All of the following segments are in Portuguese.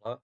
Olá,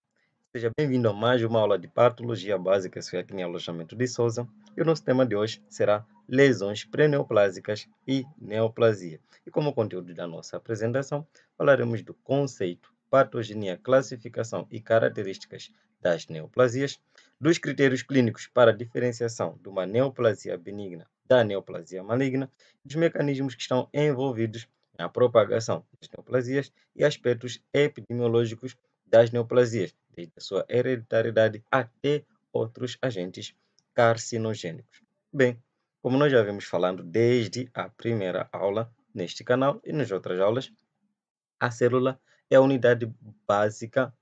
seja bem-vindo a mais uma aula de patologia básica é aqui em alojamento de Souza. E o nosso tema de hoje será lesões pré-neoplásicas e neoplasia. E como conteúdo da nossa apresentação, falaremos do conceito, patogenia, classificação e características das neoplasias, dos critérios clínicos para a diferenciação de uma neoplasia benigna da neoplasia maligna, dos mecanismos que estão envolvidos na propagação das neoplasias e aspectos epidemiológicos das neoplasias, desde a sua hereditariedade até outros agentes carcinogênicos. Bem, como nós já vimos falando desde a primeira aula neste canal e nas outras aulas, a célula é a unidade básica,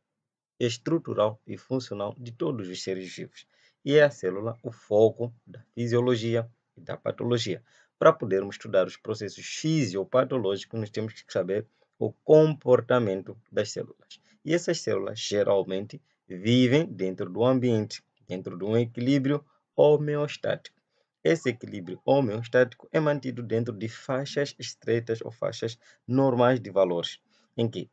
estrutural e funcional de todos os seres vivos. E é a célula o foco da fisiologia e da patologia. Para podermos estudar os processos fisiopatológicos, nós temos que saber o comportamento das células. E essas células geralmente vivem dentro do ambiente, dentro de um equilíbrio homeostático. Esse equilíbrio homeostático é mantido dentro de faixas estreitas ou faixas normais de valores, em que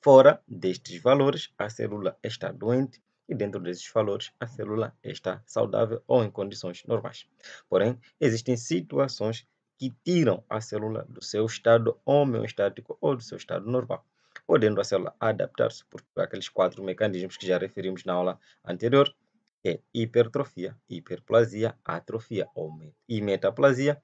fora destes valores a célula está doente e dentro desses valores a célula está saudável ou em condições normais. Porém, existem situações que tiram a célula do seu estado homeostático ou do seu estado normal podendo a célula adaptar-se por aqueles quatro mecanismos que já referimos na aula anterior, que é hipertrofia, hiperplasia, atrofia ou e metaplasia,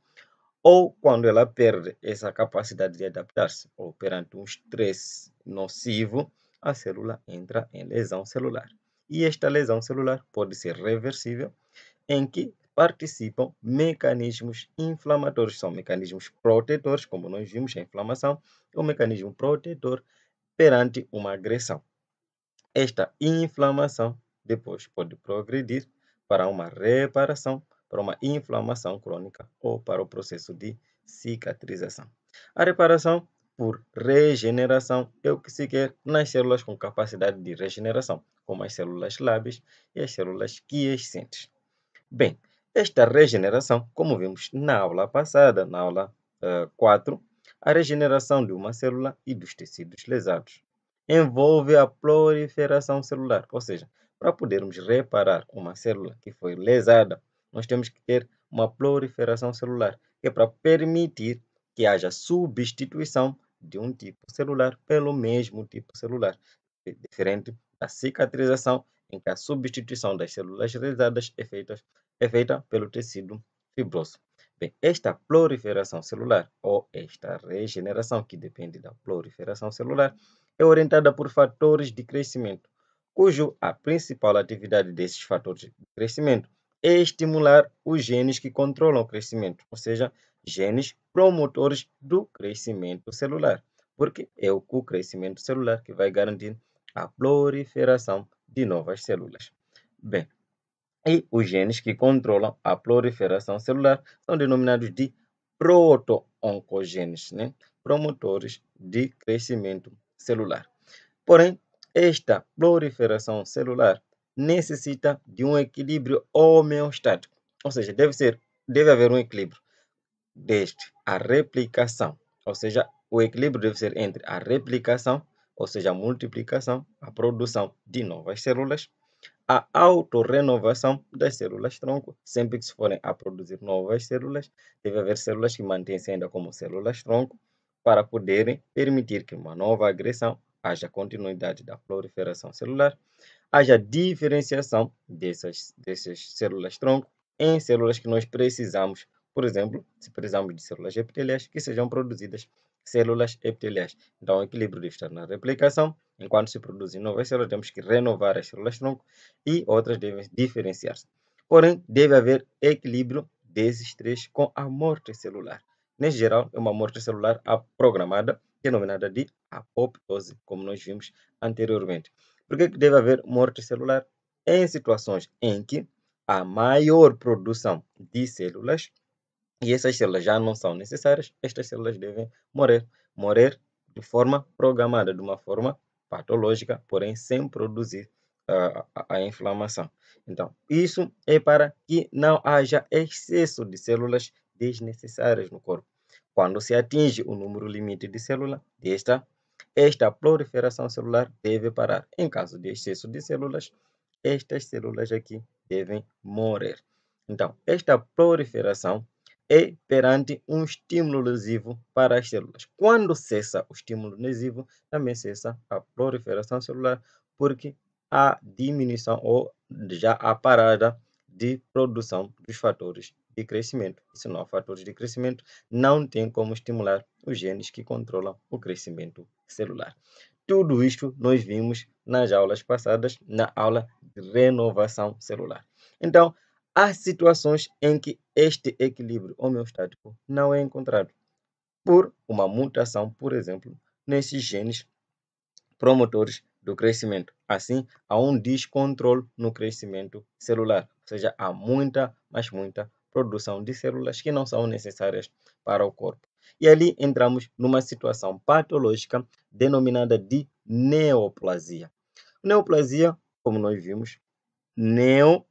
ou quando ela perde essa capacidade de adaptar-se, ou perante um estresse nocivo, a célula entra em lesão celular. E esta lesão celular pode ser reversível, em que participam mecanismos inflamatórios, são mecanismos protetores, como nós vimos, a inflamação é um mecanismo protetor perante uma agressão. Esta inflamação depois pode progredir para uma reparação, para uma inflamação crônica ou para o processo de cicatrização. A reparação por regeneração é o que se quer nas células com capacidade de regeneração, como as células lábias e as células quiescentes. Bem, esta regeneração, como vimos na aula passada, na aula uh, eh, 4, a regeneração de uma célula e dos tecidos lesados. Envolve a proliferação celular, ou seja, para podermos reparar uma célula que foi lesada, nós temos que ter uma proliferação celular, que é para permitir que haja substituição de um tipo celular pelo mesmo tipo celular, é diferente da cicatrização, em que a substituição das células lesadas é feita, é feita pelo tecido fibroso. Bem, esta proliferação celular, ou esta regeneração, que depende da proliferação celular, é orientada por fatores de crescimento, cujo a principal atividade desses fatores de crescimento é estimular os genes que controlam o crescimento, ou seja, genes promotores do crescimento celular, porque é o crescimento celular que vai garantir a proliferação de novas células. Bem, e os genes que controlam a proliferação celular são denominados de proto-oncogenes, né? promotores de crescimento celular. Porém, esta proliferação celular necessita de um equilíbrio homeostático, ou seja, deve, ser, deve haver um equilíbrio desde a replicação, ou seja, o equilíbrio deve ser entre a replicação, ou seja, a multiplicação, a produção de novas células, a autorrenovação das células-tronco. Sempre que se forem a produzir novas células, deve haver células que mantêm-se ainda como células-tronco para poderem permitir que uma nova agressão haja continuidade da proliferação celular, haja diferenciação dessas, dessas células-tronco em células que nós precisamos. Por exemplo, se precisamos de células epiteliais, que sejam produzidas células epiteliais. Então, o equilíbrio de estar na replicação, enquanto se produzem novas células, temos que renovar as células-tronco e outras devem diferenciar-se. Porém, deve haver equilíbrio desses três com a morte celular. Em geral, é uma morte celular programada, denominada de apoptose, como nós vimos anteriormente. Por que deve haver morte celular? Em situações em que há maior produção de células e essas células já não são necessárias, estas células devem morrer. Morrer de forma programada, de uma forma patológica, porém sem produzir a, a, a, inflamação. Então, isso é para que não haja excesso de células desnecessárias no corpo. Quando se atinge o número limite de células desta, esta proliferação celular deve parar. Em caso de excesso de células, estas células aqui devem morrer. Então, esta proliferação é perante um estímulo lesivo para as células. Quando cessa o estímulo lesivo, também cessa a proliferação celular, porque há diminuição ou já a parada de produção dos fatores de crescimento. E se não há fatores de crescimento, não tem como estimular os genes que controlam o crescimento celular. Tudo isto nós vimos nas aulas passadas, na aula de renovação celular. Então, há situações em que este equilíbrio homeostático não é encontrado por uma mutação, por exemplo, nesses genes promotores do crescimento. Assim, há um descontrole no crescimento celular, ou seja, há muita, mas muita produção de células que não são necessárias para o corpo. E ali entramos numa situação patológica denominada de neoplasia. Neoplasia, como nós vimos, neo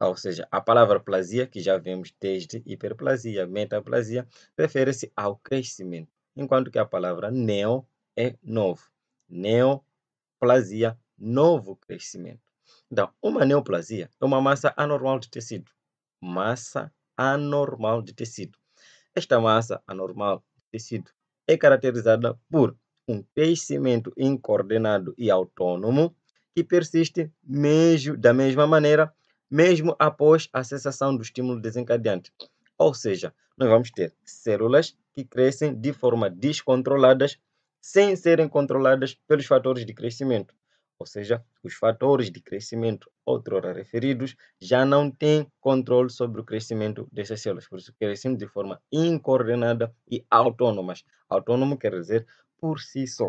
ah, ou seja, a palavra plasia, que já vemos desde hiperplasia, metaplasia, refere-se ao crescimento, enquanto que a palavra neo é novo. Neoplasia, novo crescimento. Então, uma neoplasia é uma massa anormal de tecido. Massa anormal de tecido. Esta massa anormal de tecido é caracterizada por um crescimento incoordenado e autônomo que persiste mesmo, da mesma maneira mesmo após a cessação do estímulo desencadeante. Ou seja, nós vamos ter células que crescem de forma descontroladas, sem serem controladas pelos fatores de crescimento. Ou seja, os fatores de crescimento outrora referidos já não têm controle sobre o crescimento dessas células, por isso crescem de forma incoordenada e autônomas. Autônomo quer dizer por si só,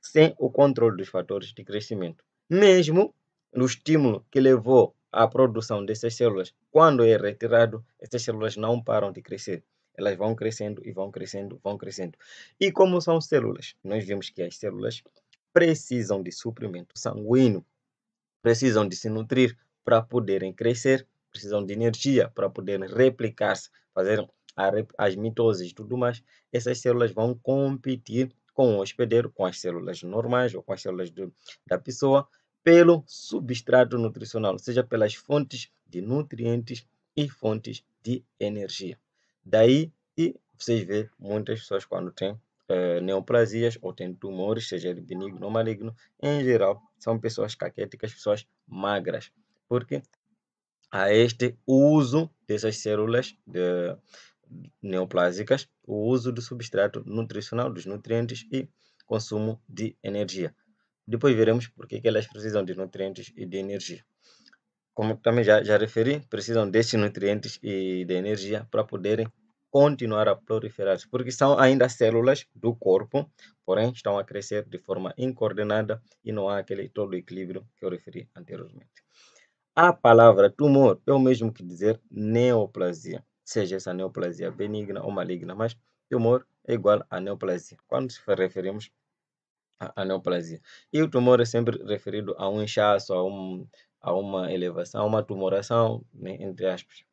sem o controle dos fatores de crescimento. Mesmo no estímulo que levou a produção dessas células. Quando é retirado, essas células não param de crescer. Elas vão crescendo e vão crescendo, vão crescendo. E como são células? Nós vimos que as células precisam de suprimento sanguíneo, precisam de se nutrir para poderem crescer, precisam de energia para poderem replicar-se, fazer as mitoses e tudo mais. Essas células vão competir com o hospedeiro, com as células normais ou com as células do, da pessoa, pelo substrato nutricional, seja pelas fontes de nutrientes e fontes de energia. Daí e vocês veem muitas pessoas quando têm eh, neoplasias ou têm tumores, seja ele benigno ou maligno, em geral são pessoas caquéticas, pessoas magras, porque a este uso dessas células de, neoplásicas, o uso do substrato nutricional, dos nutrientes e consumo de energia. Depois veremos por que elas precisam de nutrientes e de energia. Como também já, já referi, precisam desses nutrientes e de energia para poderem continuar a proliferar, porque são ainda células do corpo, porém estão a crescer de forma incoordenada e não há aquele todo equilíbrio que eu referi anteriormente. A palavra tumor é o mesmo que dizer neoplasia, seja essa neoplasia benigna ou maligna, mas tumor é igual a neoplasia. Quando nos referimos a neoplasia. E o tumor é sempre referido a um inchaço, a, um, a uma elevação, a uma tumoração, né, entre aspas.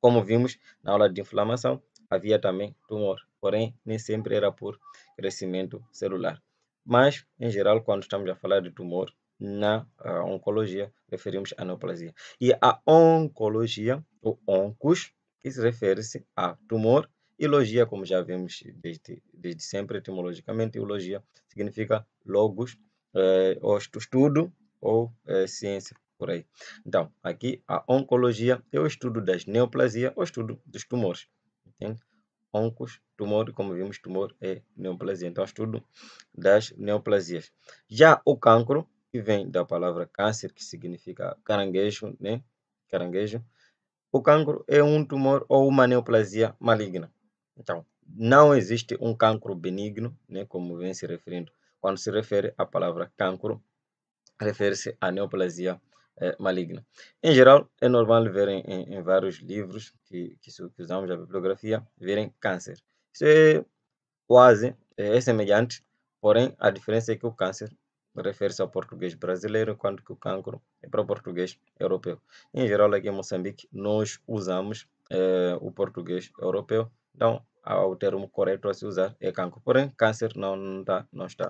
Como vimos na aula de inflamação, havia também tumor, porém nem sempre era por crescimento celular. Mas, em geral, quando estamos a falar de tumor na oncologia, referimos a neoplasia. E a oncologia, o oncos, isso refere-se a tumor Elogia, como já vimos desde, desde sempre, etimologicamente, elogia significa logos, eh, ou estudo, eh, ou ciência, por aí. Então, aqui a oncologia é o estudo das neoplasias, é ou estudo dos tumores. Entende? Oncos, tumor, como vimos, tumor é neoplasia. Então, é estudo das neoplasias. Já o cancro, que vem da palavra câncer, que significa caranguejo, né? Caranguejo. O cancro é um tumor ou uma neoplasia maligna. Então, não existe um cancro benigno, né, como vem se referindo. Quando se refere à palavra cancro, refere-se à neoplasia eh, maligna. Em geral, é normal ver em, em, em vários livros que, que, que usamos a bibliografia, verem câncer. Isso é quase, é, é semelhante, porém a diferença é que o câncer refere-se ao português brasileiro, enquanto que o cancro é para o português europeu. Em geral, aqui em Moçambique, nós usamos eh, o português europeu, então ao termo correto a se usar é cancro. Porém, câncer não, não, não, está,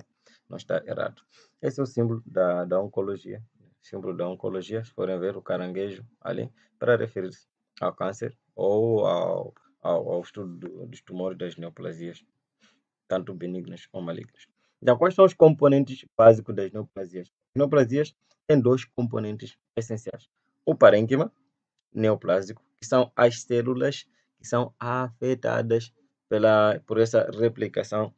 não está errado. Esse é o símbolo da, da oncologia. Símbolo da oncologia, se forem ver o caranguejo ali, para referir-se ao câncer ou ao, ao, ao estudo do, dos tumores das neoplasias, tanto benignas como malignas. Então, quais são os componentes básicos das neoplasias? As neoplasias têm dois componentes essenciais. O parênquima neoplásico, que são as células que são afetadas pela, por essa replicação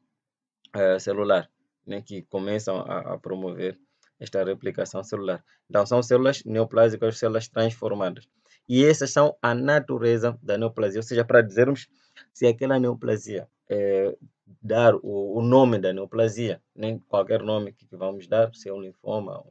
eh, celular, né, que começam a, a, promover esta replicação celular. Então, são células neoplásicas, células transformadas. E essas são a natureza da neoplasia, ou seja, para dizermos se aquela neoplasia, é, dar o, o, nome da neoplasia, né, qualquer nome que, que vamos dar, se é um linfoma,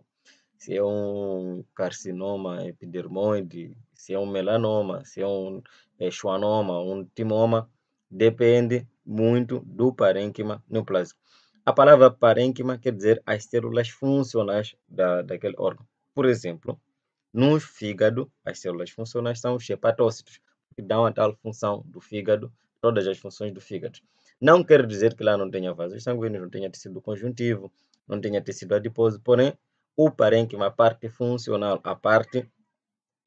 se é um carcinoma epidermoide, se é um melanoma, se é um é, schwannoma, um timoma, depende muito do parênquima neoplásico. A palavra parênquima quer dizer as células funcionais da, daquele órgão. Por exemplo, no fígado, as células funcionais são os hepatócitos, que dão a tal função do fígado, todas as funções do fígado. Não quer dizer que lá não tenha vasos sanguíneos, não tenha tecido conjuntivo, não tenha tecido adiposo, porém, o parênquima, a parte funcional, a parte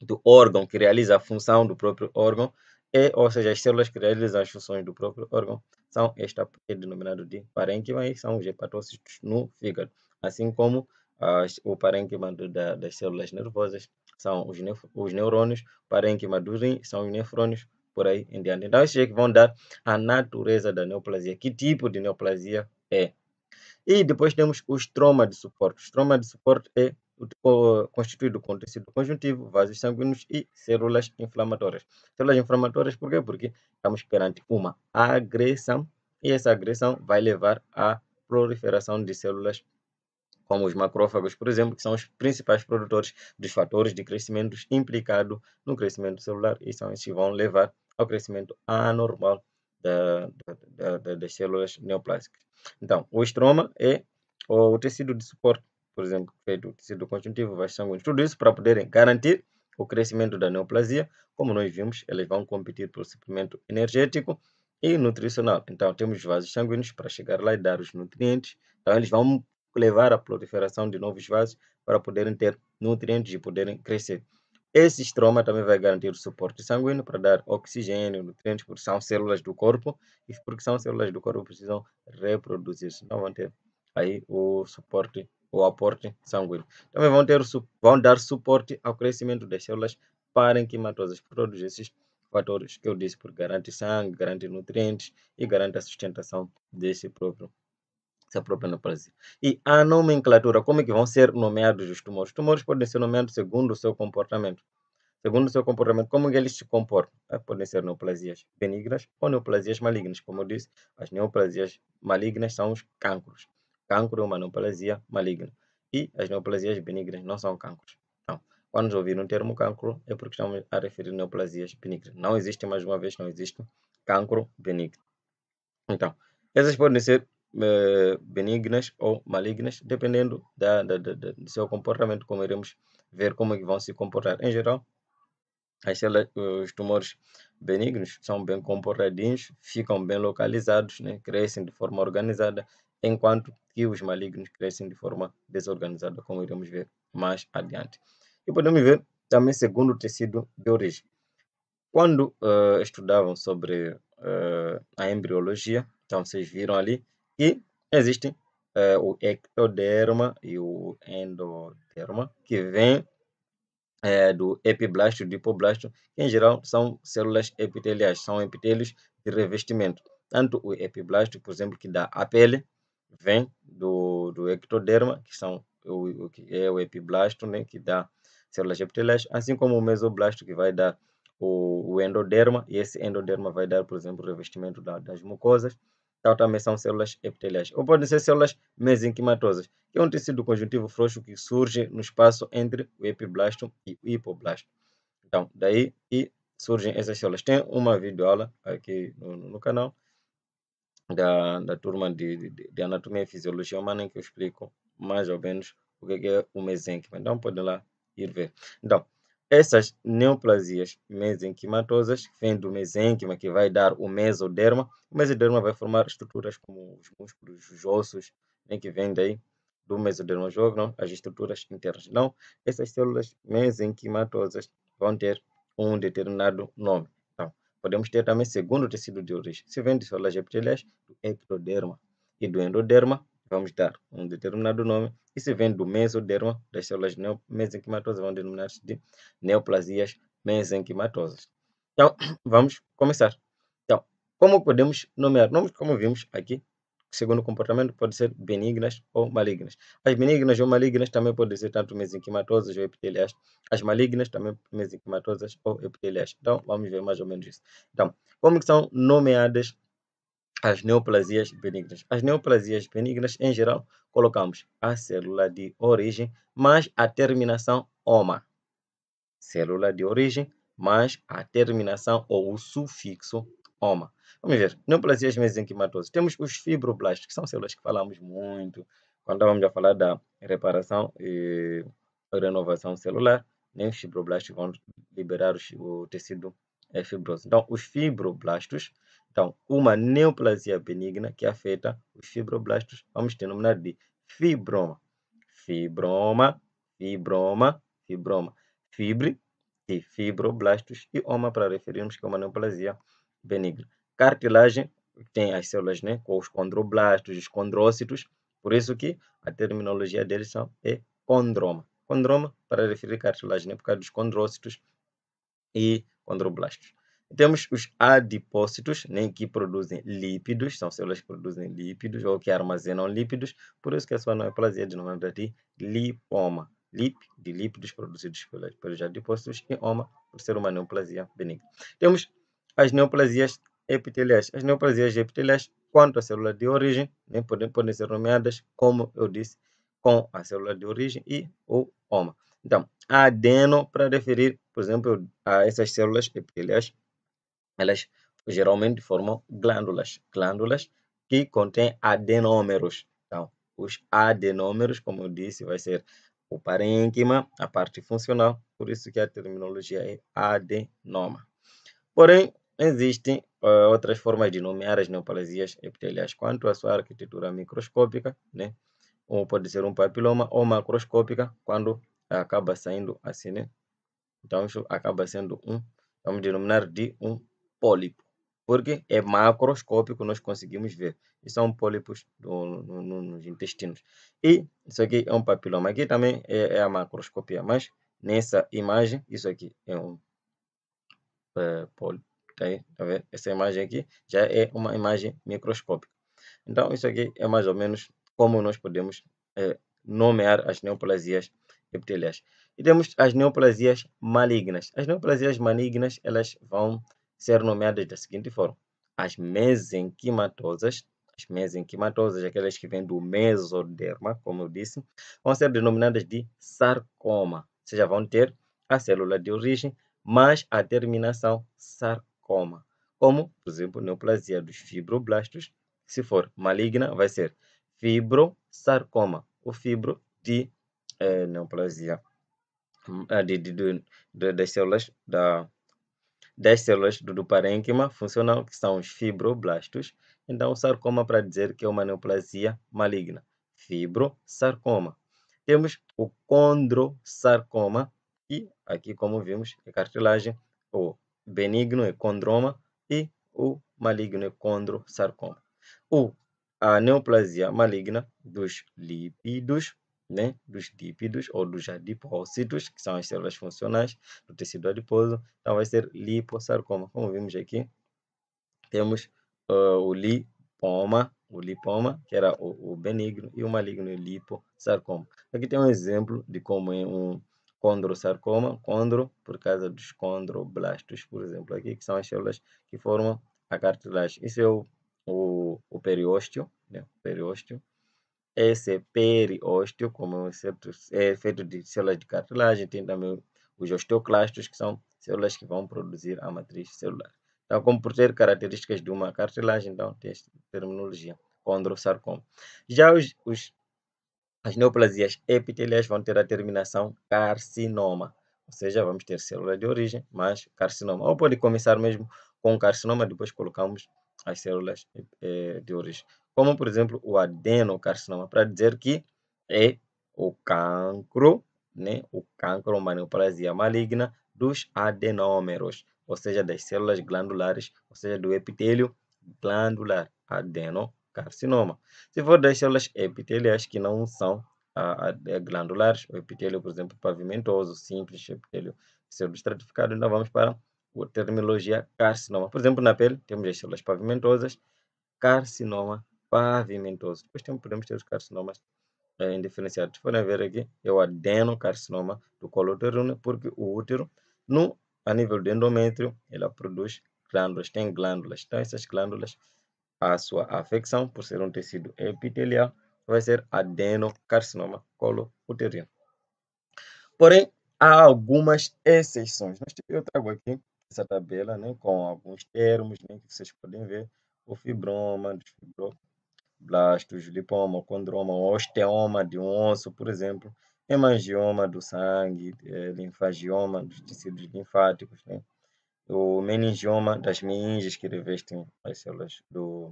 do órgão que realiza a função do próprio órgão, e, é, ou seja, as células que realizam as funções do próprio órgão são esta é denominado de parênquima e são os hepatócitos no fígado, assim como as, o parênquima do, da, das células nervosas são os, nef, os neurônios, o parênquima do rim são os nefrônios, por aí em diante. Então, esses é que vão dar a natureza da neoplasia, que tipo de neoplasia é. E depois temos o estroma de suporte. O estroma de suporte é constituído com tecido conjuntivo, vasos sanguíneos e células inflamatórias. Células inflamatórias por quê? Porque estamos perante uma agressão e essa agressão vai levar à proliferação de células como os macrófagos, por exemplo, que são os principais produtores dos fatores de crescimento implicados no crescimento celular e são esses que vão levar ao crescimento anormal da, da, da, das células neoplásicas. Então, o estroma é o tecido de suporte por exemplo, feito o tecido conjuntivo sanguíneos Tudo isso para poderem garantir o crescimento da neoplasia. Como nós vimos, elas vão competir pelo suprimento energético e nutricional. Então, temos vasos sanguíneos para chegar lá e dar os nutrientes. Então, eles vão levar à proliferação de novos vasos para poderem ter nutrientes e poderem crescer. Esse estroma também vai garantir o suporte sanguíneo para dar oxigênio, nutrientes, porque são células do corpo, e porque são células do corpo precisam reproduzir-se, não vão ter aí o suporte ou aporte sanguíneo. Também vão, ter, vão dar suporte ao crescimento das células parenquimatosas por todos esses fatores que eu disse, porque garante sangue, garante nutrientes e garante a sustentação desse próprio essa própria neoplasia. E a nomenclatura, como é que vão ser nomeados os tumores? Os tumores podem ser nomeados segundo o seu comportamento. Segundo o seu comportamento, como que eles se comportam? Ah, podem ser neoplasias benignas ou neoplasias malignas. Como eu disse, as neoplasias malignas são os cancros cancro é uma neoplasia maligna. E as neoplasias benignas não são cancros. Então, quando nos ouvir um termo cancro, é porque estamos a referir neoplasias benignas. Não existe, mais uma vez, não existe cancro benigno. Então, essas podem ser eh, benignas ou malignas, dependendo da, da, da, do seu comportamento, como iremos ver como é que vão se comportar. Em geral, as células, os tumores benignos são bem comportadinhos, ficam bem localizados, né? crescem de forma organizada enquanto que os malignos crescem de forma desorganizada, como iremos ver mais adiante. E podemos ver também segundo o tecido de origem. Quando uh, estudavam sobre uh, a embriologia, então vocês viram ali que existem uh, o ectoderma e o endoderma, que vem do epiblasto e do hipoblasto, que em geral são células epiteliais, são epitélios de revestimento. Tanto o epiblasto, por exemplo, que dá a pele, vem do, do ectoderma, que são o, que é o epiblasto, né, que dá células epiteliais assim como o mesoblasto, que vai dar o, o endoderma, e esse endoderma vai dar, por exemplo, o revestimento da, das mucosas, então também são células epiteliais Ou podem ser células mesenquimatosas, que é um tecido conjuntivo frouxo que surge no espaço entre o epiblasto e o hipoblasto. Então, daí e surgem essas células. Tem uma videoaula aqui no, no canal da, da turma de, de, de Anatomia e Fisiologia Humana em que eu explico mais ou menos o que é, é o mesenquima. Então, podem lá ir ver. Então, essas neoplasias mesenquimatosas vêm do mesenquima, que vai dar o mesoderma. O mesoderma vai formar estruturas como os músculos, os ossos, né, que vem daí do não as estruturas internas. Não, essas células mesenquimatosas vão ter um determinado nome. Podemos ter também segundo tecido de origem. Se vem de células epiteliais, do ectoderma. E do endoderma, vamos dar um determinado nome. E se vem do mesoderma, das células mesenquimatosas, vão denominar-se de neoplasias mesenquimatosas. Então, vamos começar. Então, como podemos nomear? Nomes, como vimos aqui, segundo o comportamento, podem ser benignas ou malignas. As benignas ou malignas também podem ser tanto mesenquimatosas ou epiteliais. As malignas também mesenquimatosas ou epiteliais. Então, vamos ver mais ou menos isso. Então, como são nomeadas as neoplasias benignas? As neoplasias benignas, em geral, colocamos a célula de origem mais a terminação oma. Célula de origem mais a terminação ou o sufixo Vamos ver, neoplasias mesenquimatosas. Temos os fibroblastos, que são células que falamos muito quando estávamos a falar da reparação e renovação celular. Nem os fibroblastos vão liberar o tecido é, fibroso. Então, os fibroblastos, então, uma neoplasia benigna que afeta os fibroblastos, vamos denominar de fibroma. Fibroma, fibroma, fibroma. Fibre e fibroblastos e oma para referirmos que é uma neoplasia benigna benigno. Cartilagem tem as células né, com os condroblastos, os condrócitos, por isso que a terminologia deles são, é condroma. Condroma para referir cartilagem, né, por causa dos condrócitos e condroblastos. Temos os adipócitos, né, que produzem lípidos, são células que produzem lípidos ou que armazenam lípidos, por isso que a sua neoplasia é denominada de lipoma. Lip, de lípidos produzidos pelos, pelos adipócitos e oma, por ser uma neoplasia benigna. Temos as neoplasias epiteliais. As neoplasias epiteliais, quanto à célula de origem, nem né, podem, podem ser nomeadas, como eu disse, com a célula de origem e o OMA. Então, adeno, para referir, por exemplo, a essas células epiteliais, elas geralmente formam glândulas, glândulas que contêm adenômeros. Então, os adenômeros, como eu disse, vai ser o parênquima, a parte funcional, por isso que a terminologia é adenoma. Porém, Existem uh, outras formas de nomear as neoplasias epiteliais quanto à sua arquitetura microscópica, né? Ou pode ser um papiloma ou macroscópica, quando acaba saindo assim, né? Então, isso acaba sendo um, vamos denominar de um pólipo, porque é macroscópico, nós conseguimos ver. E são pólipos do, no, no, nos intestinos. E isso aqui é um papiloma. Aqui também é, é a macroscopia, mas nessa imagem, isso aqui é um é, eh, pólipo Tá aí, tá vendo? Essa imagem aqui já é uma imagem microscópica. Então, isso aqui é mais ou menos como nós podemos é, nomear as neoplasias epiteliais. E temos as neoplasias malignas. As neoplasias malignas elas vão ser nomeadas da seguinte forma: as mesenquimatosas, as mesenquimatosas, aquelas que vêm do mesoderma, como eu disse, vão ser denominadas de sarcoma, ou seja, vão ter a célula de origem mais a terminação sarcoma como, por exemplo, neoplasia dos fibroblastos, se for maligna, vai ser fibrosarcoma, o fibro de eh, neoplasia hum, eh, de, de, de, das células da das células do, do parênquima funcional, que são os fibroblastos. Então, sarcoma para dizer que é uma neoplasia maligna. Fibrosarcoma. Temos o condrosarcoma, e aqui, como vimos, é cartilagem ou benigno condroma e o maligno condrosarcoma O, a neoplasia maligna dos lípidos, né, dos lípidos ou dos adipócitos, que são as células funcionais do tecido adiposo, então vai ser liposarcoma. Como vimos aqui, temos uh, o lipoma, o lipoma, que era o, o benigno, e o maligno liposarcoma. Aqui tem um exemplo de como é um condrosarcoma, condro, por causa dos condroblastos, por exemplo, aqui, que são as células que formam a cartilagem. Isso é o, o, o periósteo, né? periósteo. Esse é periósteo, como é, é feito de células de cartilagem, tem também os osteoclastos, que são células que vão produzir a matriz celular. Então, como por ter características de uma cartilagem, então tem esta terminologia, condrosarcoma. Já os, os as neoplasias epiteliais vão ter a terminação carcinoma, ou seja, vamos ter célula de origem, mas carcinoma. Ou pode começar mesmo com carcinoma, depois colocamos as células eh, de origem. Como, por exemplo, o adenocarcinoma, para dizer que é o cancro, né? o cancro, é uma neoplasia maligna dos adenômeros, ou seja, das células glandulares, ou seja, do epitélio glandular adenocarcinoma carcinoma. Se for das células epiteliais que não são a, é glandulares, o epitélio, por exemplo, pavimentoso, simples, epitélio pseudostratificado, então vamos para a terminologia carcinoma. Por exemplo, na pele temos as células pavimentosas, carcinoma pavimentoso. Depois temos, podemos ter os carcinomas é, indiferenciados. forem ver aqui, é o adenocarcinoma do colo uterino, porque o útero, no, a nível do endométrio, ela produz glândulas, tem glândulas. Então, essas glândulas a sua afecção por ser um tecido epitelial vai ser adenocarcinoma colo-uterino. Porém, há algumas exceções. Eu trago aqui essa tabela né, com alguns termos né, que vocês podem ver. O fibroma, fibroblastos, lipoma, condroma, osteoma de um osso, por exemplo, hemangioma do sangue, eh, linfagioma dos tecidos linfáticos, né, o meningioma das meninges que revestem as células do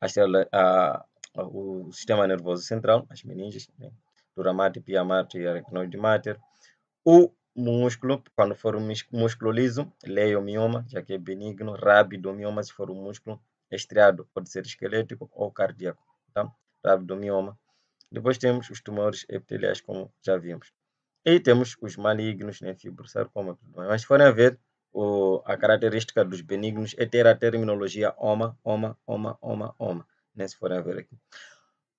as células, a, a, o sistema nervoso central, as meninges, né? do piamate e aracnoide mater. O músculo, quando for um músculo liso, leiomioma, já que é benigno, rabidomioma, se for um músculo estriado, pode ser esquelético ou cardíaco, tá? rabidomioma. Depois temos os tumores epiteliais, como já vimos. E temos os malignos, né? fibrosarcoma. Mas se forem a ver, o, a característica dos benignos é ter a terminologia OMA, OMA, OMA, OMA, OMA, né? se forem ver aqui.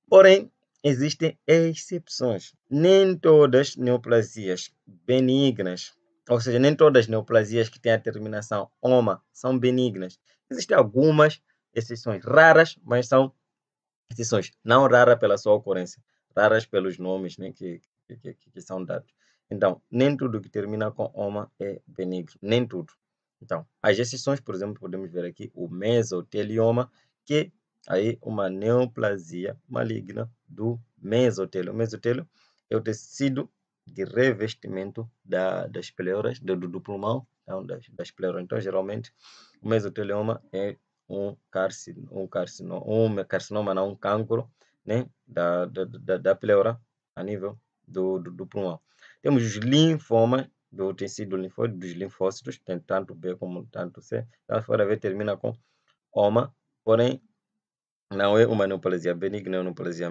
Porém, existem exceções. Nem todas neoplasias benignas, ou seja, nem todas neoplasias que têm a terminação OMA são benignas. Existem algumas exceções raras, mas são exceções não raras pela sua ocorrência, raras pelos nomes né, que, que, que, que são dados. Então, nem tudo que termina com oma é benigno, nem tudo. Então, as exceções, por exemplo, podemos ver aqui o mesotelioma, que é aí uma neoplasia maligna do mesotelo. O mesotelo é o tecido de revestimento da, das pleuras, do, do pulmão, então, das, das pleuras. Então, geralmente, o mesotelioma é um carcinoma, um carcinoma, um carcinoma não, um cancro, né, da, da, da, da pleura a nível do, do, do pulmão. Temos os linfomas do tecido linfóide, dos linfócitos, tem tanto B como tanto C. A fora V termina com OMA, porém não é uma neoplasia benigna, é uma neoplasia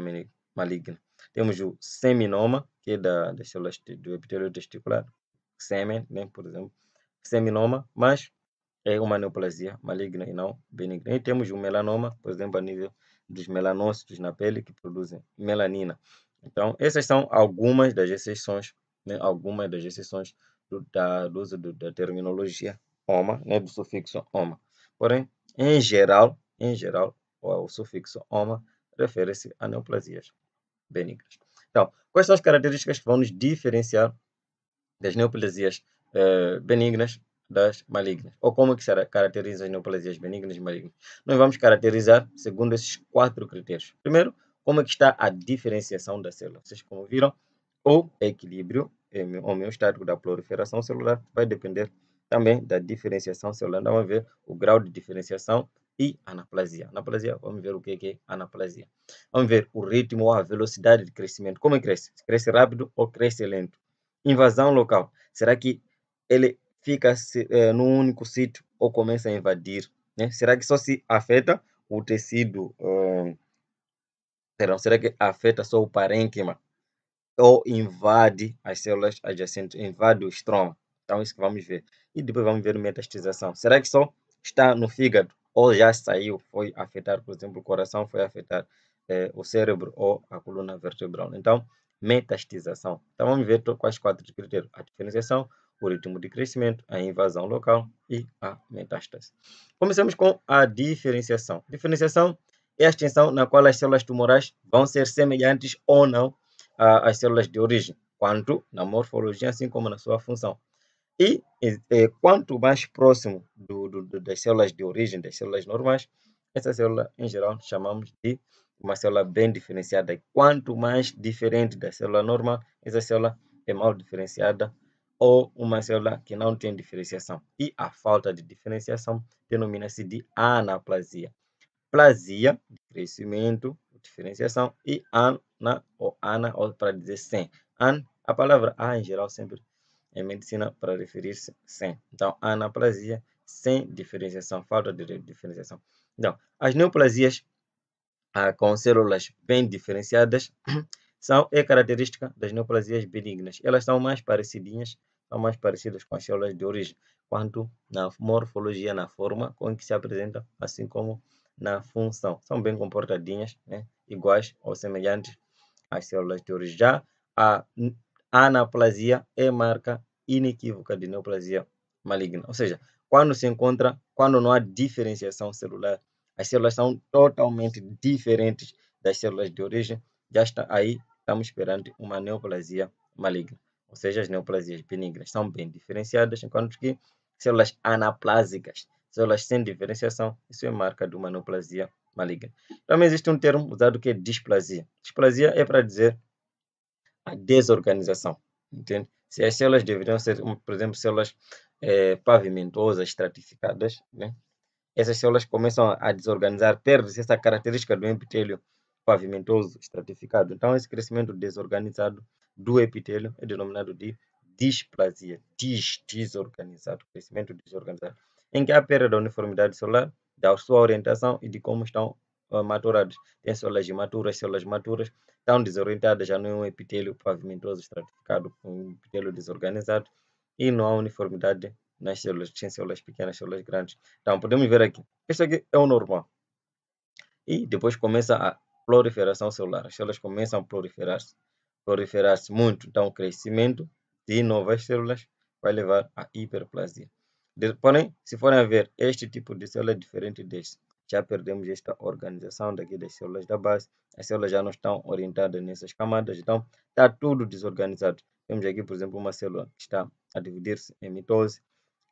maligna. Temos o seminoma, que é da, das células do epitélio testicular, sêmen, né, por exemplo, seminoma, mas é uma neoplasia maligna e não benigna. E temos o melanoma, por exemplo, a nível dos melanócitos na pele que produzem melanina. Então, essas são algumas das exceções né, das exceções do, da, do uso do, da terminologia oma, né, do sufixo oma. Porém, em geral, em geral, o sufixo oma refere-se a neoplasias benignas. Então, quais são as características que vão nos diferenciar das neoplasias eh, benignas das malignas? Ou como que será caracteriza as neoplasias benignas e malignas? Nós vamos caracterizar segundo esses quatro critérios. Primeiro, como é que está a diferenciação da célula? Vocês como viram, o equilíbrio homeostático meu da proliferação celular vai depender também da diferenciação celular. Então, vamos ver o grau de diferenciação e anaplasia. Anaplasia, vamos ver o que é anaplasia. Vamos ver o ritmo ou a velocidade de crescimento. Como é cresce? Cresce rápido ou cresce lento? Invasão local. Será que ele fica é, num único sítio ou começa a invadir? Né? Será que só se afeta o tecido? Um, será que afeta só o parênquima? ou invade as células adjacentes, invade o estroma. Então, isso que vamos ver. E depois vamos ver metastização. Será que só está no fígado ou já saiu, foi afetar, por exemplo, o coração, foi afetar eh, o cérebro ou a coluna vertebral? Então, metastização. Então, vamos ver quais quatro critérios: a diferenciação, o ritmo de crescimento, a invasão local e a metástase. Começamos com a diferenciação. Diferenciação é a extensão na qual as células tumorais vão ser semelhantes ou não a, as células de origem, quanto na morfologia, é assim como na sua função. E, e, e quanto mais próximo do, do, do, das células de origem, das células normais, essa célula, em geral, chamamos de uma célula bem diferenciada. E quanto mais diferente da célula normal, essa célula é mal diferenciada ou uma célula que não tem diferenciação. E a falta de diferenciação denomina-se de anaplasia. Plasia, crescimento, diferenciação, e an, na, ou ana, ou para dizer sem. An, a palavra a em geral sempre é medicina para referir-se sem. Então, anaplasia sem diferenciação, falta de diferenciação. Então, as neoplasias ah, com células bem diferenciadas são é característica das neoplasias benignas. Elas são mais parecidinhas, são mais parecidas com as células de origem, quanto na morfologia, na forma com que se apresenta, assim como na função. São bem comportadinhas, né? iguais ou semelhantes às células de origem. Já a anaplasia é marca inequívoca de neoplasia maligna. Ou seja, quando se encontra, quando não há diferenciação celular, as células são totalmente diferentes das células de origem, já está aí, estamos perante uma neoplasia maligna. Ou seja, as neoplasias benignas são bem diferenciadas, enquanto que células anaplásicas células sem diferenciação. Isso é marca de uma neoplasia maligna. Também existe um termo usado que é displasia. Displasia é para dizer a desorganização, entende? Se as células deveriam ser, por exemplo, células é, pavimentosas, estratificadas, né? essas células começam a desorganizar, perde-se essa característica do epitélio pavimentoso, estratificado. Então, esse crescimento desorganizado do epitélio é denominado de displasia, dis, desorganizado, crescimento desorganizado. Em que a perda da uniformidade solar, da sua orientação e de como estão uh, maturados. Tem células imaturas, células maturas, estão desorientadas, já não é um epitélio pavimentoso estratificado, é um epitélio desorganizado, e não há uniformidade nas células, tem células pequenas, células grandes. Então, podemos ver aqui, isso aqui é o normal. E depois começa a proliferação celular, as células começam a proliferar-se, proliferar-se muito, então o crescimento de novas células vai levar à hiperplasia. Porém, se forem ver, este tipo de célula é diferente deste. Já perdemos esta organização daqui das células da base. As células já não estão orientadas nessas camadas, então está tudo desorganizado. Temos aqui, por exemplo, uma célula que está a dividir-se em mitose,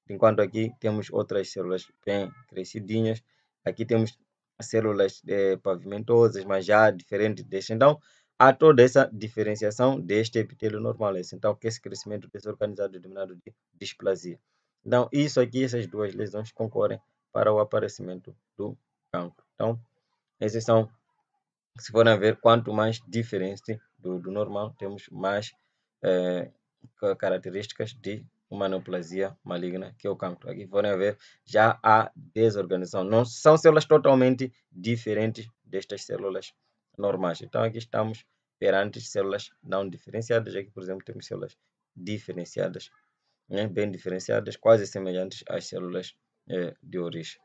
enquanto aqui temos outras células bem crescidinhas. Aqui temos células eh, pavimentosas, mas já diferentes deste. Então, há toda essa diferenciação deste epitélio normal. Então, que esse crescimento desorganizado é denominado de displasia. Então, isso aqui, essas duas lesões concorrem para o aparecimento do cancro. Então, esses são, se forem ver, quanto mais diferente do, do normal, temos mais é, características de uma neoplasia maligna, que é o cancro. Aqui forem ver, já há desorganização. Não são células totalmente diferentes destas células normais. Então, aqui estamos perante células não diferenciadas. Aqui, por exemplo, temos células diferenciadas né, bem diferenciadas, quase semelhantes às células eh, de origem.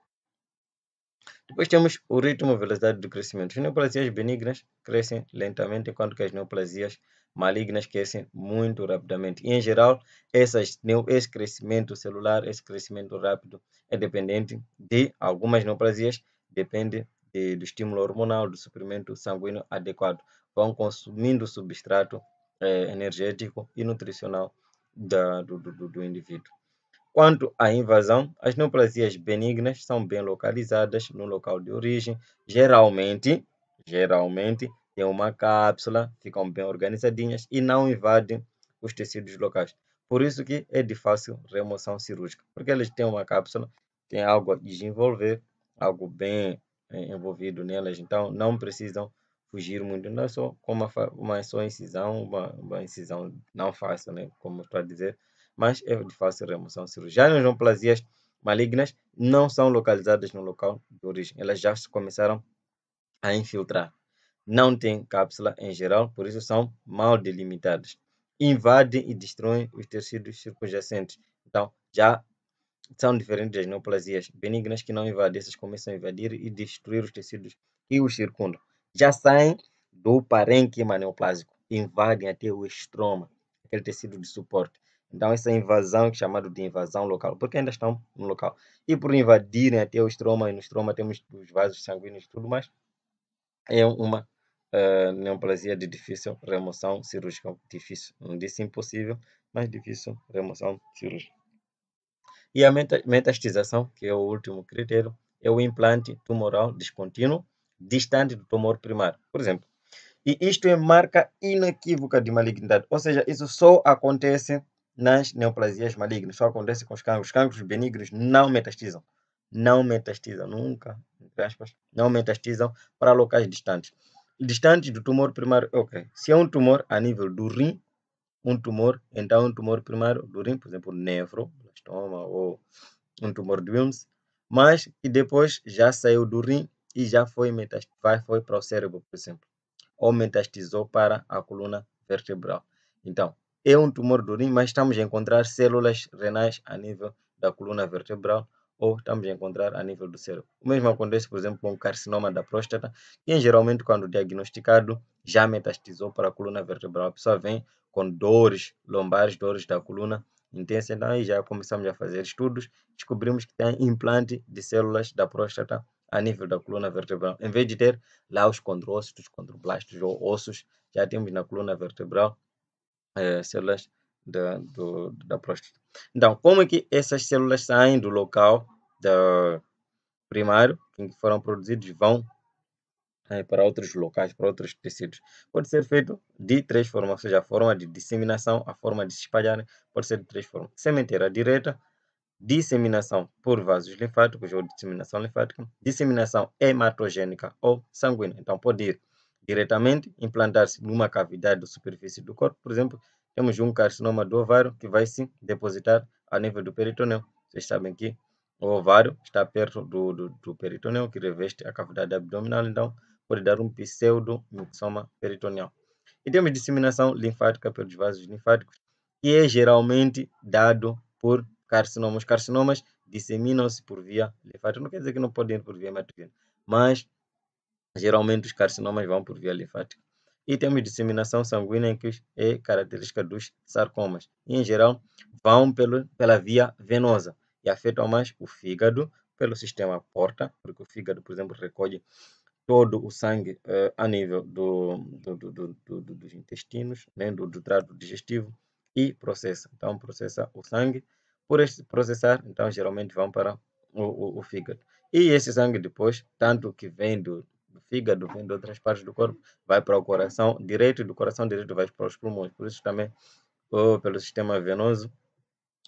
Depois temos o ritmo e velocidade do crescimento. As neoplasias benignas crescem lentamente, enquanto que as neoplasias malignas crescem muito rapidamente. E, em geral, essas, esse crescimento celular, esse crescimento rápido, é dependente de algumas neoplasias, depende de, do estímulo hormonal, do suprimento sanguíneo adequado. Vão consumindo substrato eh, energético e nutricional da, do, do, do indivíduo. Quanto à invasão, as neoplasias benignas são bem localizadas no local de origem, geralmente, geralmente tem uma cápsula, ficam bem organizadinhas e não invadem os tecidos locais. Por isso que é de fácil remoção cirúrgica, porque elas têm uma cápsula, tem algo a desenvolver, algo bem eh, envolvido nelas, então não precisam fugir muito, não é só uma, uma só incisão, uma, uma incisão não fácil, né? como estou a dizer, mas é de fácil remoção cirúrgica. Já as neoplasias malignas não são localizadas no local de origem, elas já começaram a infiltrar. Não têm cápsula em geral, por isso são mal delimitadas. Invadem e destroem os tecidos circunjacentes. Então, já são diferentes das neoplasias benignas que não invadem, essas começam a invadir e destruir os tecidos que os circundam já saem do parênquima neoplásico, invadem até o estroma, aquele tecido de suporte. Então, essa invasão que é chamada de invasão local, porque ainda estão no local. E por invadirem até o estroma, e no estroma temos os vasos sanguíneos e tudo mais, é uma uh, neoplasia de difícil remoção cirúrgica. Difícil, não disse impossível, mas difícil remoção cirúrgica. E a metastização, que é o último critério, é o implante tumoral descontínuo distante do tumor primário, por exemplo. E isto é marca inequívoca de malignidade, ou seja, isso só acontece nas neoplasias malignas, só acontece com os cânceres. Os cancros benignos não metastizam, não metastizam nunca, entre aspas, não metastizam para locais distantes. Distante do tumor primário, ok. Se é um tumor a nível do rim, um tumor, então é um tumor primário do rim, por exemplo, nefroblastoma ou um tumor de Wilms, mas que depois já saiu do rim e já foi, vai, foi para o cérebro, por exemplo, ou metastizou para a coluna vertebral. Então, é um tumor do rim, mas estamos a encontrar células renais a nível da coluna vertebral ou estamos a encontrar a nível do cérebro. O mesmo acontece, por exemplo, com o carcinoma da próstata, que é geralmente, quando diagnosticado, já metastizou para a coluna vertebral. A pessoa vem com dores lombares, dores da coluna intensa, então, aí já começamos a fazer estudos, descobrimos que tem implante de células da próstata a nível da coluna vertebral. Em vez de ter lá os condrócitos, condroblastos ou ossos, já temos na coluna vertebral eh, células da, do, da próstata. Então, como é que essas células saem do local da primário, em que foram produzidos, vão eh, para outros locais, para outros tecidos? Pode ser feito de três formas, ou seja, a forma de disseminação, a forma de se espalhar, pode ser de três formas. Sementeira direta, disseminação por vasos linfáticos ou disseminação linfática, disseminação hematogênica ou sanguínea. Então, pode ir diretamente, implantar-se numa cavidade da superfície do corpo. Por exemplo, temos um carcinoma do ovário que vai se depositar a nível do peritoneu. Vocês sabem que o ovário está perto do, do, do peritoneu, que reveste a cavidade abdominal, então pode dar um pseudomuxoma peritoneal. E temos disseminação linfática pelos vasos linfáticos, que é geralmente dado por carcinoma. Os carcinomas disseminam-se por via linfática. Não quer dizer que não podem ir por via materna, mas geralmente os carcinomas vão por via linfática. E temos disseminação sanguínea que é característica dos sarcomas. E, em geral, vão pelo, pela via venosa e afetam mais o fígado pelo sistema porta, porque o fígado, por exemplo, recolhe todo o sangue eh, a nível do, do, do, do dos intestinos, né, do, trato digestivo e processa. Então, processa o sangue por este processar, então geralmente vão para o, o, o fígado. E esse sangue depois, tanto que vem do, do fígado, vem de outras partes do corpo, vai para o coração direito, e do coração direito vai para os pulmões. Por isso também, oh, pelo sistema venoso,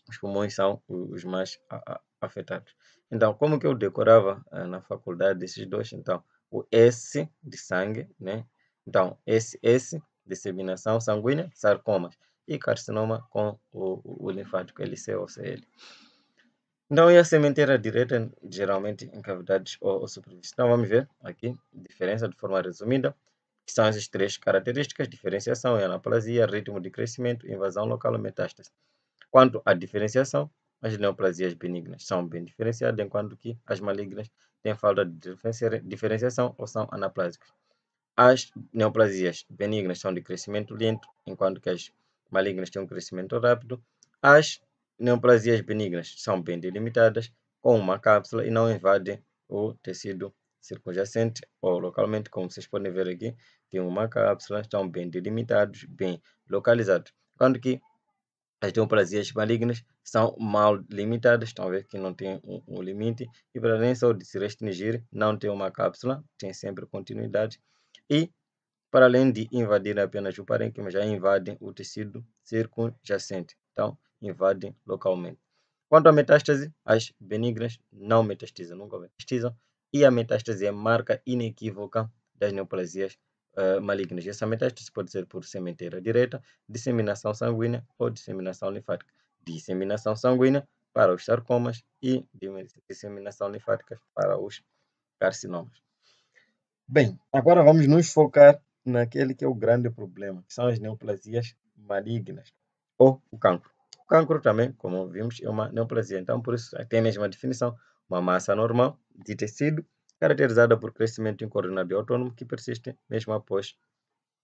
os pulmões são os mais a, a, afetados. Então, como que eu decorava eh, na faculdade esses dois? Então, o S de sangue, né? Então, esse S, disseminação sanguínea, sarcomas e carcinoma com o, o, linfático LC ou CL. Então, e a sementeira direta, geralmente em cavidades ou, ou superfície. Então, vamos ver aqui, diferença de forma resumida, que são essas três características, diferenciação e anaplasia, ritmo de crescimento, invasão local ou metástase. Quanto à diferenciação, as neoplasias benignas são bem diferenciadas, enquanto que as malignas têm falta de diferenciação ou são anaplásicas. As neoplasias benignas são de crescimento lento, enquanto que as malignas têm um crescimento rápido. As neoplasias benignas são bem delimitadas, com uma cápsula e não invadem o tecido circunjacente ou localmente, como vocês podem ver aqui, tem uma cápsula, estão bem delimitados, bem localizados. Quando que as neoplasias malignas são mal limitadas, estão a ver que não tem um, um limite, e para além só de se restringir, não tem uma cápsula, tem sempre continuidade, e para além de invadir apenas o parênquima, já invadem o tecido circunjacente, então invadem localmente. Quanto à metástase, as benignas não metastizam, nunca metastizam, e a metástase é marca inequívoca das neoplasias uh, malignas. Essa metástase pode ser por sementeira direta, disseminação sanguínea ou disseminação linfática. Disseminação sanguínea para os sarcomas e disseminação linfática para os carcinomas. Bem, agora vamos nos focar naquele que é o grande problema, que são as neoplasias malignas ou o cancro. O cancro também, como vimos, é uma neoplasia. Então, por isso, tem a mesma definição, uma massa normal de tecido caracterizada por crescimento incoordenado e autônomo que persiste mesmo após,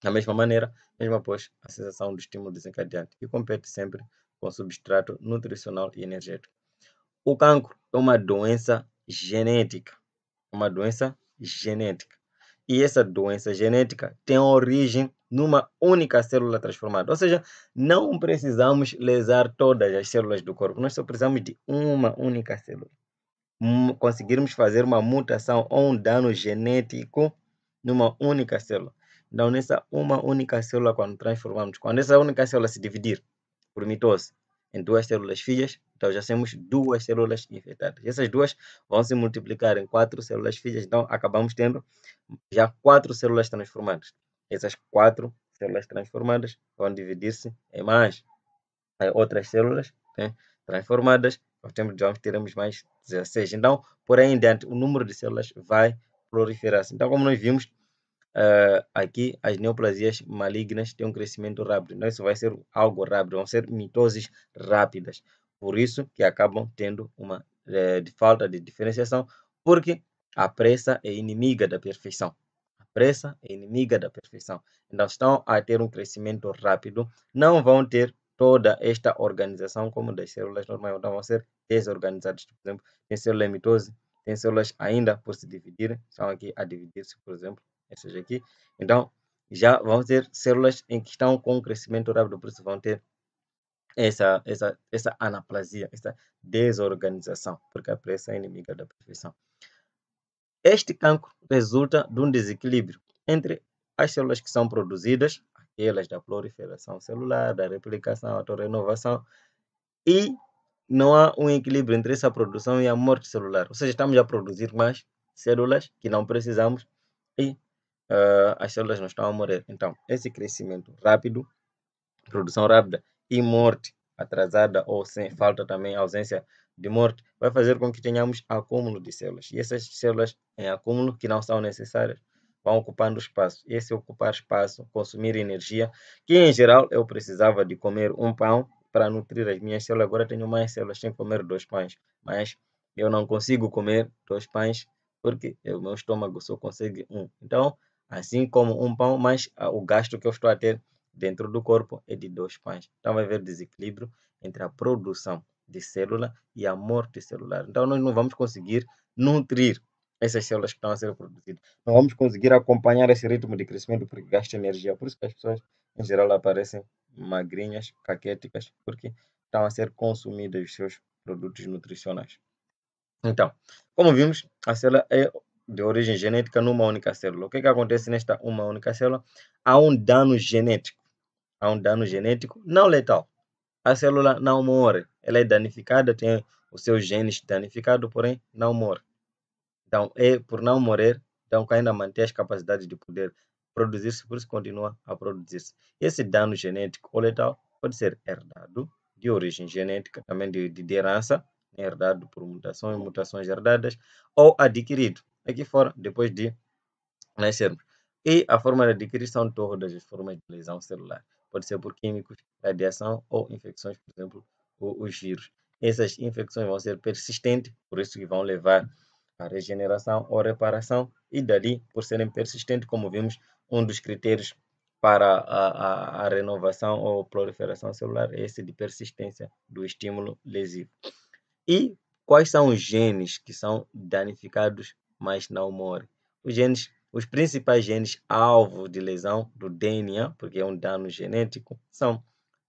da mesma maneira, mesmo após a sensação do estímulo desencadeante e compete sempre com substrato nutricional e energético. O cancro é uma doença genética, uma doença genética. E essa doença genética tem origem numa única célula transformada. Ou seja, não precisamos lesar todas as células do corpo, nós só precisamos de uma única célula. Conseguirmos fazer uma mutação ou um dano genético numa única célula. Então, nessa uma única célula, quando transformamos, quando essa única célula se dividir por mitose, em duas células filhas, então já temos duas células infectadas. Essas duas vão se multiplicar em quatro células filhas, então acabamos tendo já quatro células transformadas. Essas quatro células transformadas vão dividir-se em mais outras células né, transformadas, tempo de digamos, teremos mais 16. Então, por aí em diante, o número de células vai proliferar. -se. Então, como nós vimos, uh, aqui as neoplasias malignas têm um crescimento rápido. Então, isso vai ser algo rápido, vão ser mitoses rápidas. Por isso que acabam tendo uma uh, de falta de diferenciação, porque a pressa é inimiga da perfeição. A pressa é inimiga da perfeição. Então, estão a ter um crescimento rápido, não vão ter toda esta organização como das células normais, então vão ser desorganizadas. Por exemplo, tem células mitose, tem células ainda por se dividir, estão aqui a dividir-se, por exemplo, essas aqui. Então, já vão ter células em que estão com crescimento rápido, por isso vão ter essa, essa, essa anaplasia, essa desorganização, porque a pressa é inimiga da perfeição. Este cancro resulta de um desequilíbrio entre as células que são produzidas, aquelas da proliferação celular, da replicação, autorrenovação, e não há um equilíbrio entre essa produção e a morte celular. Ou seja, estamos a produzir mais células que não precisamos e uh, as células não estão a morrer. Então, esse crescimento rápido, produção rápida e morte atrasada ou sem falta também, ausência de morte, vai fazer com que tenhamos acúmulo de células. E essas células em acúmulo que não são necessárias vão ocupando espaço. Esse ocupar espaço, consumir energia, que em geral eu precisava de comer um pão para nutrir as minhas células. Agora tenho mais células, tenho que comer dois pães. Mas eu não consigo comer dois pães porque o meu estômago só consegue um. Então, assim como um pão, mas ah, o gasto que eu estou a ter dentro do corpo é de dois pães. Então vai haver desequilíbrio entre a produção de célula e a morte celular. Então nós não vamos conseguir nutrir essas células que estão a ser produzidas. Não vamos conseguir acompanhar esse ritmo de crescimento porque gasta energia. Por isso que as pessoas, em geral, aparecem magrinhas, caquéticas, porque estão a ser consumidas os seus produtos nutricionais. Então, como vimos, a célula é de origem genética numa única célula. O que, que acontece nesta uma única célula? Há um dano genético. Há um dano genético não letal. A célula não morre. Ela é danificada, tem os seus genes danificados, porém não morre. Então, é por não morrer, então ainda mantém as capacidades de poder produzir-se, por isso continua a produzir-se. Esse dano genético ou letal pode ser herdado de origem genética, também de, de herança, né, herdado por mutações, mutações herdadas, ou adquirido aqui fora, depois de nascermos. E a forma de adquirição de todas as formas de lesão celular. Pode ser por químicos, radiação ou infecções, por exemplo, os vírus. Essas infecções vão ser persistentes, por isso que vão levar à regeneração ou reparação. E dali, por serem persistentes, como vimos, um dos critérios para a, a, a renovação ou proliferação celular é esse de persistência do estímulo lesivo. E quais são os genes que são danificados mas não morre. Os genes, os principais genes alvo de lesão do DNA, porque é um dano genético, são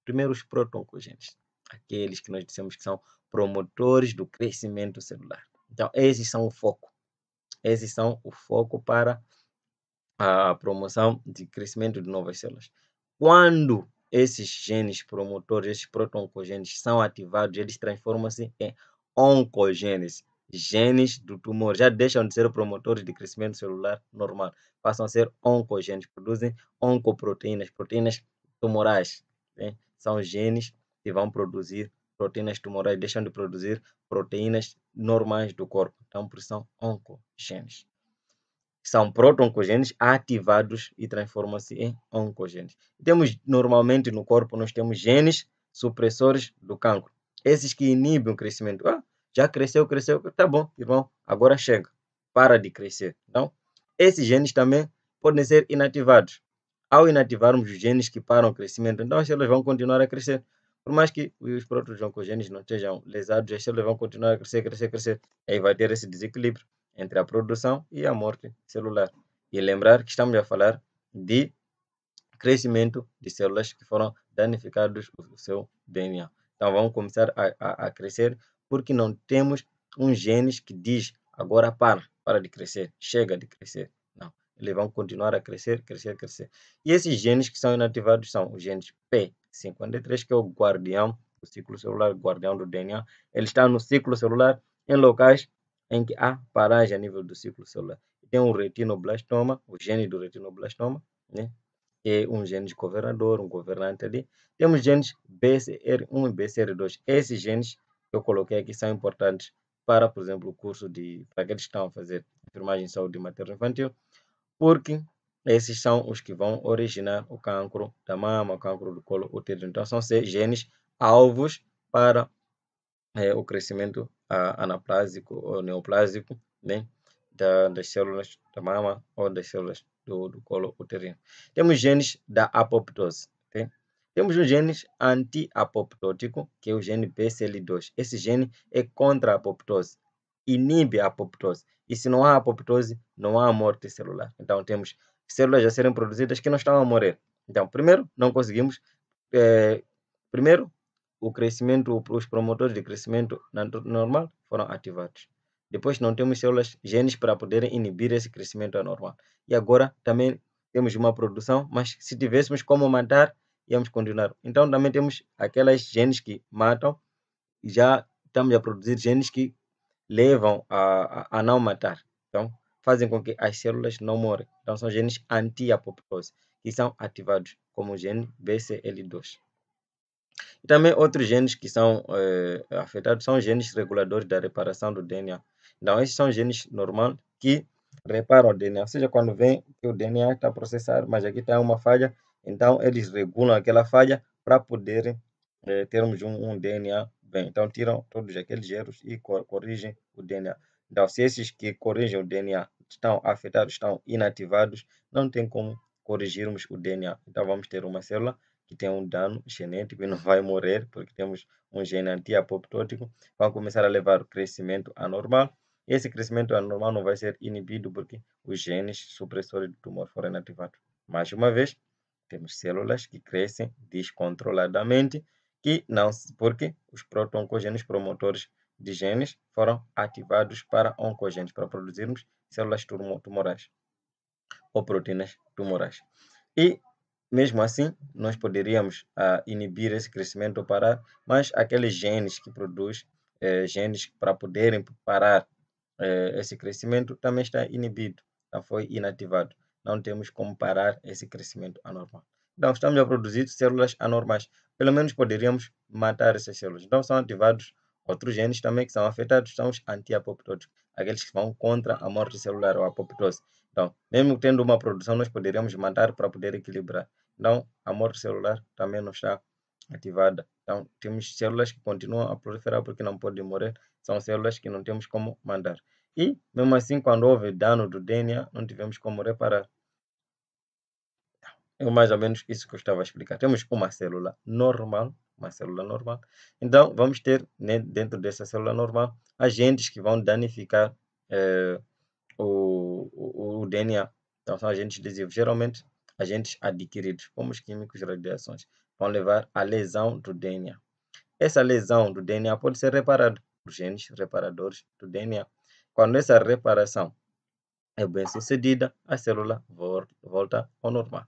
primeiro os protoncogenes, aqueles que nós dissemos que são promotores do crescimento celular. Então, esses são o foco. Esses são o foco para a promoção de crescimento de novas células. Quando esses genes promotores, esses protoncogenes são ativados, eles transformam-se em oncogênese genes do tumor já deixam de ser promotores de crescimento celular normal, passam a ser oncogenes, produzem oncoproteínas, proteínas tumorais. Né? São genes que vão produzir proteínas tumorais, deixam de produzir proteínas normais do corpo, então por isso são oncogenes. São proto-oncogenes ativados e transformam-se em oncogenes. Temos normalmente no corpo nós temos genes supressores do cancro, esses que inibem o crescimento. Ah, já cresceu, cresceu, tá bom, irmão, agora chega, para de crescer. Então, esses genes também podem ser inativados. Ao inativarmos os genes que param o crescimento, então as células vão continuar a crescer. Por mais que os próprios oncogenes não estejam lesados, as células vão continuar a crescer, crescer, crescer. Aí vai ter esse desequilíbrio entre a produção e a morte celular. E lembrar que estamos a falar de crescimento de células que foram danificadas o seu DNA. Então vão começar a, a, a crescer porque não temos um genes que diz agora para, para de crescer, chega de crescer. Não, eles vão continuar a crescer, crescer, crescer. E esses genes que são inativados são os genes P53, que é o guardião do ciclo celular, guardião do DNA. Ele está no ciclo celular em locais em que há paragem a nível do ciclo celular. Tem o retinoblastoma, o gene do retinoblastoma, né? que é um gene de governador, um governante ali. Temos genes BCR1 e BCR2. Esses genes eu coloquei aqui são importantes para, por exemplo, o curso de para aqueles que estão a fazer enfermagem de saúde materno infantil, porque esses são os que vão originar o cancro da mama, o cancro do colo uterino. Então, são genes alvos para é, o crescimento anaplásico ou neoplásico né, da, das células da mama ou das células do, do colo uterino. Temos genes da apoptose. Temos um gene anti-apoptótico, que é o gene BCL2. Esse gene é contra a apoptose, inibe a apoptose. E se não há apoptose, não há morte celular. Então, temos células a serem produzidas que não estão a morrer. Então, primeiro, não conseguimos... É, primeiro, o crescimento, os promotores de crescimento normal foram ativados. Depois, não temos células, genes para poderem inibir esse crescimento anormal. E agora, também temos uma produção, mas se tivéssemos como matar íamos continuar. Então também temos aquelas genes que matam, já estamos a produzir genes que levam a, a, a não matar. Então fazem com que as células não morrem. Então são genes anti-apoptose, que são ativados como o gene BCL2. E também outros genes que são eh, afetados são genes reguladores da reparação do DNA. Então, esses são genes normais que reparam o DNA. Ou seja, quando vem que o DNA está processado mas aqui tem uma falha, então, eles regulam aquela falha para poder eh, termos um, um, DNA bem. Então, tiram todos aqueles erros e cor corrigem o DNA. Então, se esses que corrigem o DNA estão afetados, estão inativados, não tem como corrigirmos o DNA. Então, vamos ter uma célula que tem um dano genético e não vai morrer, porque temos um gene antiapoptótico, vão começar a levar o crescimento anormal. Esse crescimento anormal não vai ser inibido porque os genes supressores do tumor foram inativados. Mais uma vez, temos células que crescem descontroladamente, que não, porque os proto-oncogênios promotores de genes foram ativados para oncogênios, para produzirmos células tumorais ou proteínas tumorais. E, mesmo assim, nós poderíamos ah, inibir esse crescimento ou parar, mas aqueles genes que produzem eh, genes para poderem parar eh, esse crescimento também está inibido, já tá, foi inativado não temos como parar esse crescimento anormal. Então, estamos a produzir células anormais. Pelo menos poderíamos matar essas células. Então, são ativados outros genes também que são afetados, são os antiapoptóticos, aqueles que vão contra a morte celular ou a apoptose. Então, mesmo tendo uma produção, nós poderíamos matar para poder equilibrar. Então, a morte celular também não está ativada. Então, temos células que continuam a proliferar porque não podem morrer. São células que não temos como mandar. E, mesmo assim, quando houve dano do DNA, não tivemos como reparar. É mais ou menos isso que eu estava a explicar. Temos uma célula normal, uma célula normal. Então, vamos ter né, dentro dessa célula normal agentes que vão danificar eh, o, o, o, DNA. Então, são agentes adesivos. Geralmente, agentes adquiridos, como os químicos e radiações, vão levar à lesão do DNA. Essa lesão do DNA pode ser reparada por genes reparadores do DNA. Quando essa reparação é bem sucedida, a célula volta ao normal.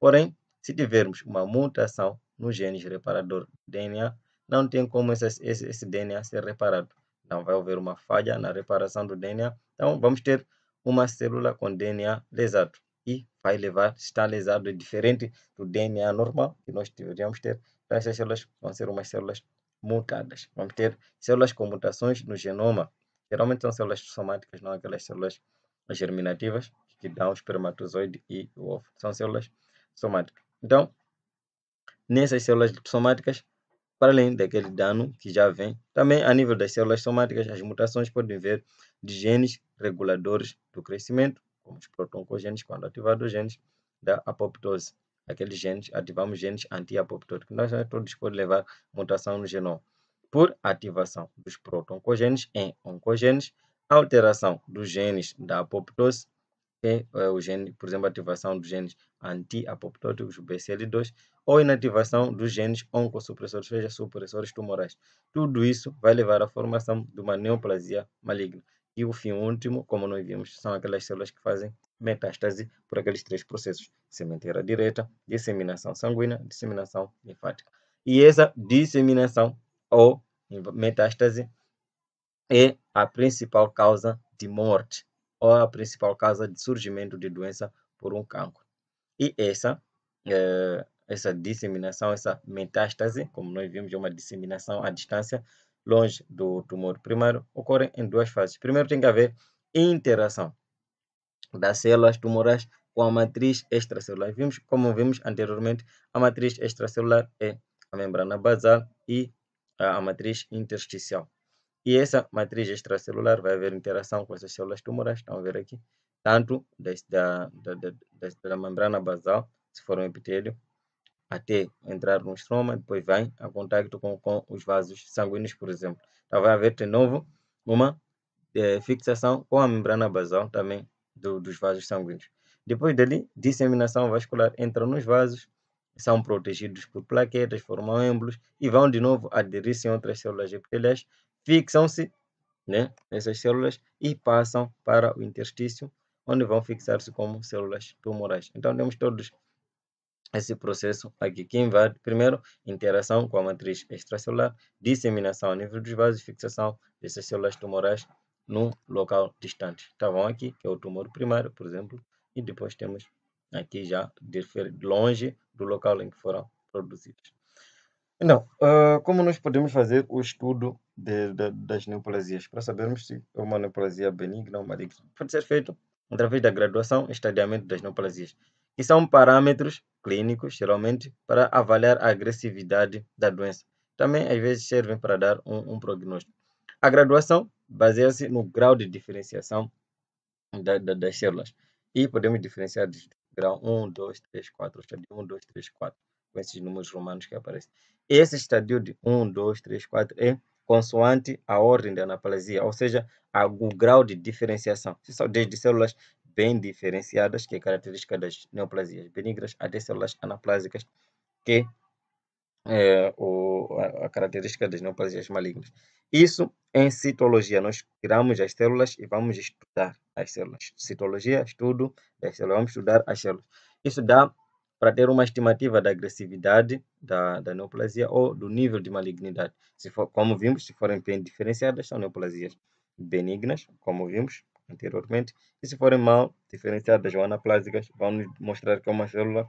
Porém, se tivermos uma mutação no gene reparador DNA, não tem como esse, esse, esse DNA ser reparado. Não vai haver uma falha na reparação do DNA. Então, vamos ter uma célula com DNA lesado e vai levar, está lesado, é diferente do DNA normal que nós deveríamos ter. Então, essas células vão ser umas células mutadas. Vamos ter células com mutações no genoma. Geralmente são células somáticas, não aquelas células germinativas que dão o espermatozoide e o ovo. São células somática. Então, nessas células somáticas, para além daquele dano que já vem, também a nível das células somáticas, as mutações podem vir de genes reguladores do crescimento, como os protoncogenes, quando ativados os genes da apoptose. Aqueles genes, ativamos genes anti-apoptóticos. Nós né, todos podemos levar mutação no genoma. Por ativação dos protoncogenes em oncogenes, alteração dos genes da apoptose tem é, é, o gene, por exemplo, ativação dos genes anti-apoptóticos, BCL2, ou inativação dos genes ou seja, supressores tumorais. Tudo isso vai levar à formação de uma neoplasia maligna. E o fim último, como nós vimos, são aquelas células que fazem metástase por aqueles três processos: sementeira direta, disseminação sanguínea, disseminação linfática. E essa disseminação ou metástase é a principal causa de morte ou a principal causa de surgimento de doença por um cancro. E essa, eh, essa disseminação, essa metástase, como nós vimos, é uma disseminação à distância, longe do tumor primário, ocorre em duas fases. Primeiro, tem que haver interação das células tumorais com a matriz extracelular. Vimos, como vimos anteriormente, a matriz extracelular é a membrana basal e a matriz intersticial. E essa matriz extracelular vai haver interação com essas células tumorais, estão a ver aqui, tanto desde da, da, da, da membrana basal, se for um epitélio, até entrar no estroma, depois vem a contato com, com os vasos sanguíneos, por exemplo. Então vai haver de novo uma é, fixação com a membrana basal também do, dos vasos sanguíneos. Depois dali, disseminação vascular entra nos vasos, são protegidos por plaquetas, formam êmbolos e vão de novo aderir-se em outras células epiteliais fixam-se né, nessas células e passam para o interstício, onde vão fixar-se como células tumorais. Então, temos todos esse processo aqui, que invade, primeiro, interação com a matriz extracelular, disseminação a nível dos vasos e fixação dessas células tumorais num local distante. Estavam tá aqui, que é o tumor primário, por exemplo, e depois temos aqui já longe do local em que foram produzidos. Então, ah, como nós podemos fazer o estudo de, de, das neoplasias para sabermos se é uma neoplasia benigna ou maligna? Pode ser feito através da graduação e estadiamento das neoplasias, que são parâmetros clínicos, geralmente, para avaliar a agressividade da doença. Também, às vezes, servem para dar um, um prognóstico. A graduação baseia-se no grau de diferenciação da, da, das células. E podemos diferenciar de grau 1, 2, 3, 4, estadio 1, 2, 3, 4 com esses números romanos que aparecem. Esse estadio de 1, 2, 3, 4 é consoante a ordem da anaplasia, ou seja, o grau de diferenciação. Desde células bem diferenciadas, que é característica das neoplasias benignas, até células anaplásicas, que é o, a, a característica das neoplasias malignas. Isso em citologia. Nós tiramos as células e vamos estudar as células. Citologia, estudo das células. Vamos estudar as células. Isso dá para ter uma estimativa da agressividade da, da neoplasia ou do nível de malignidade. Se for, como vimos, se forem bem diferenciadas, são neoplasias benignas, como vimos anteriormente, e se forem mal diferenciadas ou anaplásicas, vão nos mostrar que é uma célula,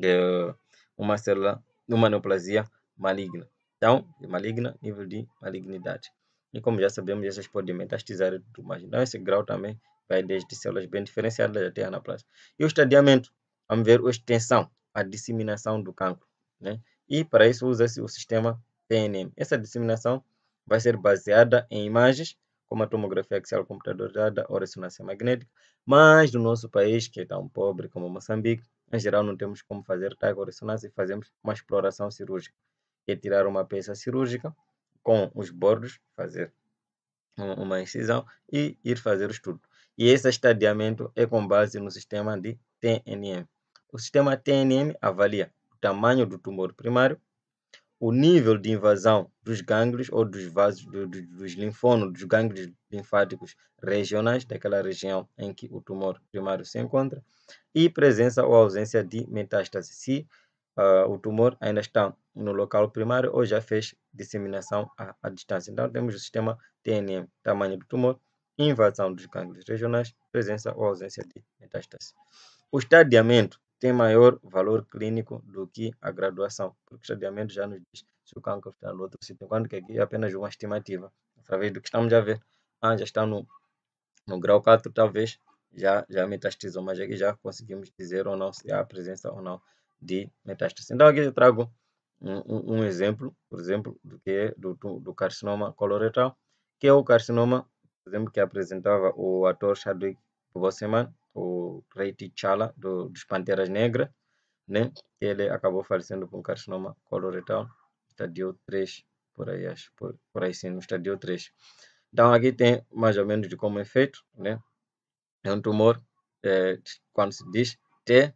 é, uma célula, uma neoplasia maligna. Então, maligna, nível de malignidade. E como já sabemos, essas podem metastizar e tudo mais. Então, esse grau também vai desde células bem diferenciadas até anaplásicas. E o estadiamento vamos ver a extensão, a disseminação do cancro. Né? E para isso usa-se o sistema PNM. Essa disseminação vai ser baseada em imagens, como a tomografia axial computadorizada ou ressonância magnética, mas no nosso país, que é tão pobre como Moçambique, em geral não temos como fazer tal ou ressonância e fazemos uma exploração cirúrgica, que é tirar uma peça cirúrgica com os bordos, fazer uma incisão e ir fazer o estudo. E esse estadiamento é com base no sistema de TNM. O sistema TNM avalia o tamanho do tumor primário, o nível de invasão dos gânglios ou dos vasos, do, do, dos linfonos, dos gânglios linfáticos regionais daquela região em que o tumor primário se encontra e presença ou ausência de metástase, se uh, o tumor ainda está no local primário ou já fez disseminação à, à distância. Então, temos o sistema TNM, tamanho do tumor, invasão dos gânglios regionais, presença ou ausência de metástase. O estadiamento tem maior valor clínico do que a graduação, porque o estadiamento já nos diz se o câncer está no outro sítio, enquanto que aqui é apenas uma estimativa, através do que estamos a ver. Ah, já está no, no grau 4, talvez já, já metastizou, mas aqui já conseguimos dizer ou não se há presença ou não de metástase. Então aqui eu trago um, um, um exemplo, por exemplo, do que é do, do, carcinoma coloretal, que é o carcinoma, por exemplo, que apresentava o ator Chadwick Boseman, o rei T'Challa do, dos Panteras Negras, né? Ele acabou falecendo com carcinoma coloretal, estadio 3, por aí acho, por, por aí sim, no estadio 3. Então aqui tem mais ou menos de como é feito, né? É um tumor, é, quando se diz T,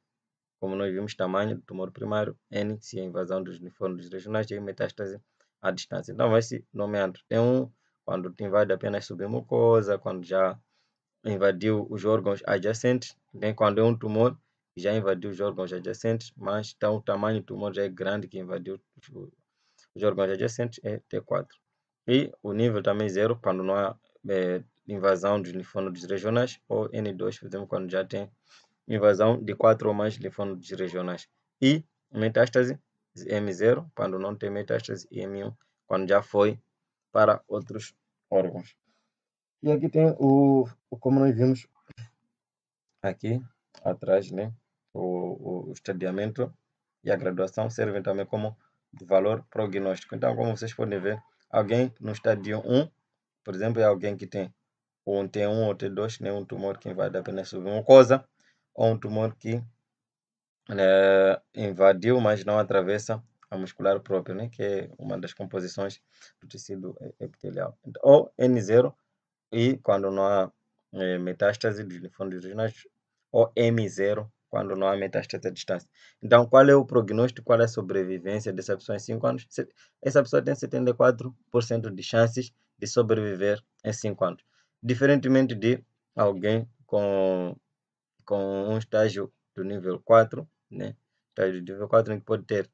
como nós vimos, tamanho do tumor primário, N, se a é invasão dos uniformes regionais, e metástase à distância. Então vai se nomeando. Tem um, quando te invade apenas submucosa, quando já invadiu os órgãos adjacentes. Bem, né? quando é um tumor, já invadiu os órgãos adjacentes, mas então tá o tamanho do tumor já é grande que invadiu os órgãos adjacentes, é T4. E o nível também é zero, quando não há é, invasão dos linfonodos regionais, ou N2, por exemplo, quando já tem invasão de quatro ou mais linfonodos regionais. E metástase, M0, quando não tem metástase, e M1, quando já foi para outros órgãos. E aqui tem o, como nós vimos aqui atrás, né? O, o estadiamento e a graduação servem também como valor prognóstico. Então, como vocês podem ver, alguém no estádio 1, por exemplo, é alguém que tem ou um T1 ou T2, né? um tumor que invade apenas submucosa, ou um tumor que né, invadiu, mas não atravessa a muscular própria, né? que é uma das composições do tecido epitelial. Então, ou N0, e quando não há é, metástase de linfonodulinas, ou M0, quando não há metástase à distância. Então, qual é o prognóstico, qual é a sobrevivência dessa pessoa em 5 anos? Essa pessoa tem 74% de chances de sobreviver em 5 anos. Diferentemente de alguém com, com um estágio do nível 4, né? estágio do nível 4 que pode ter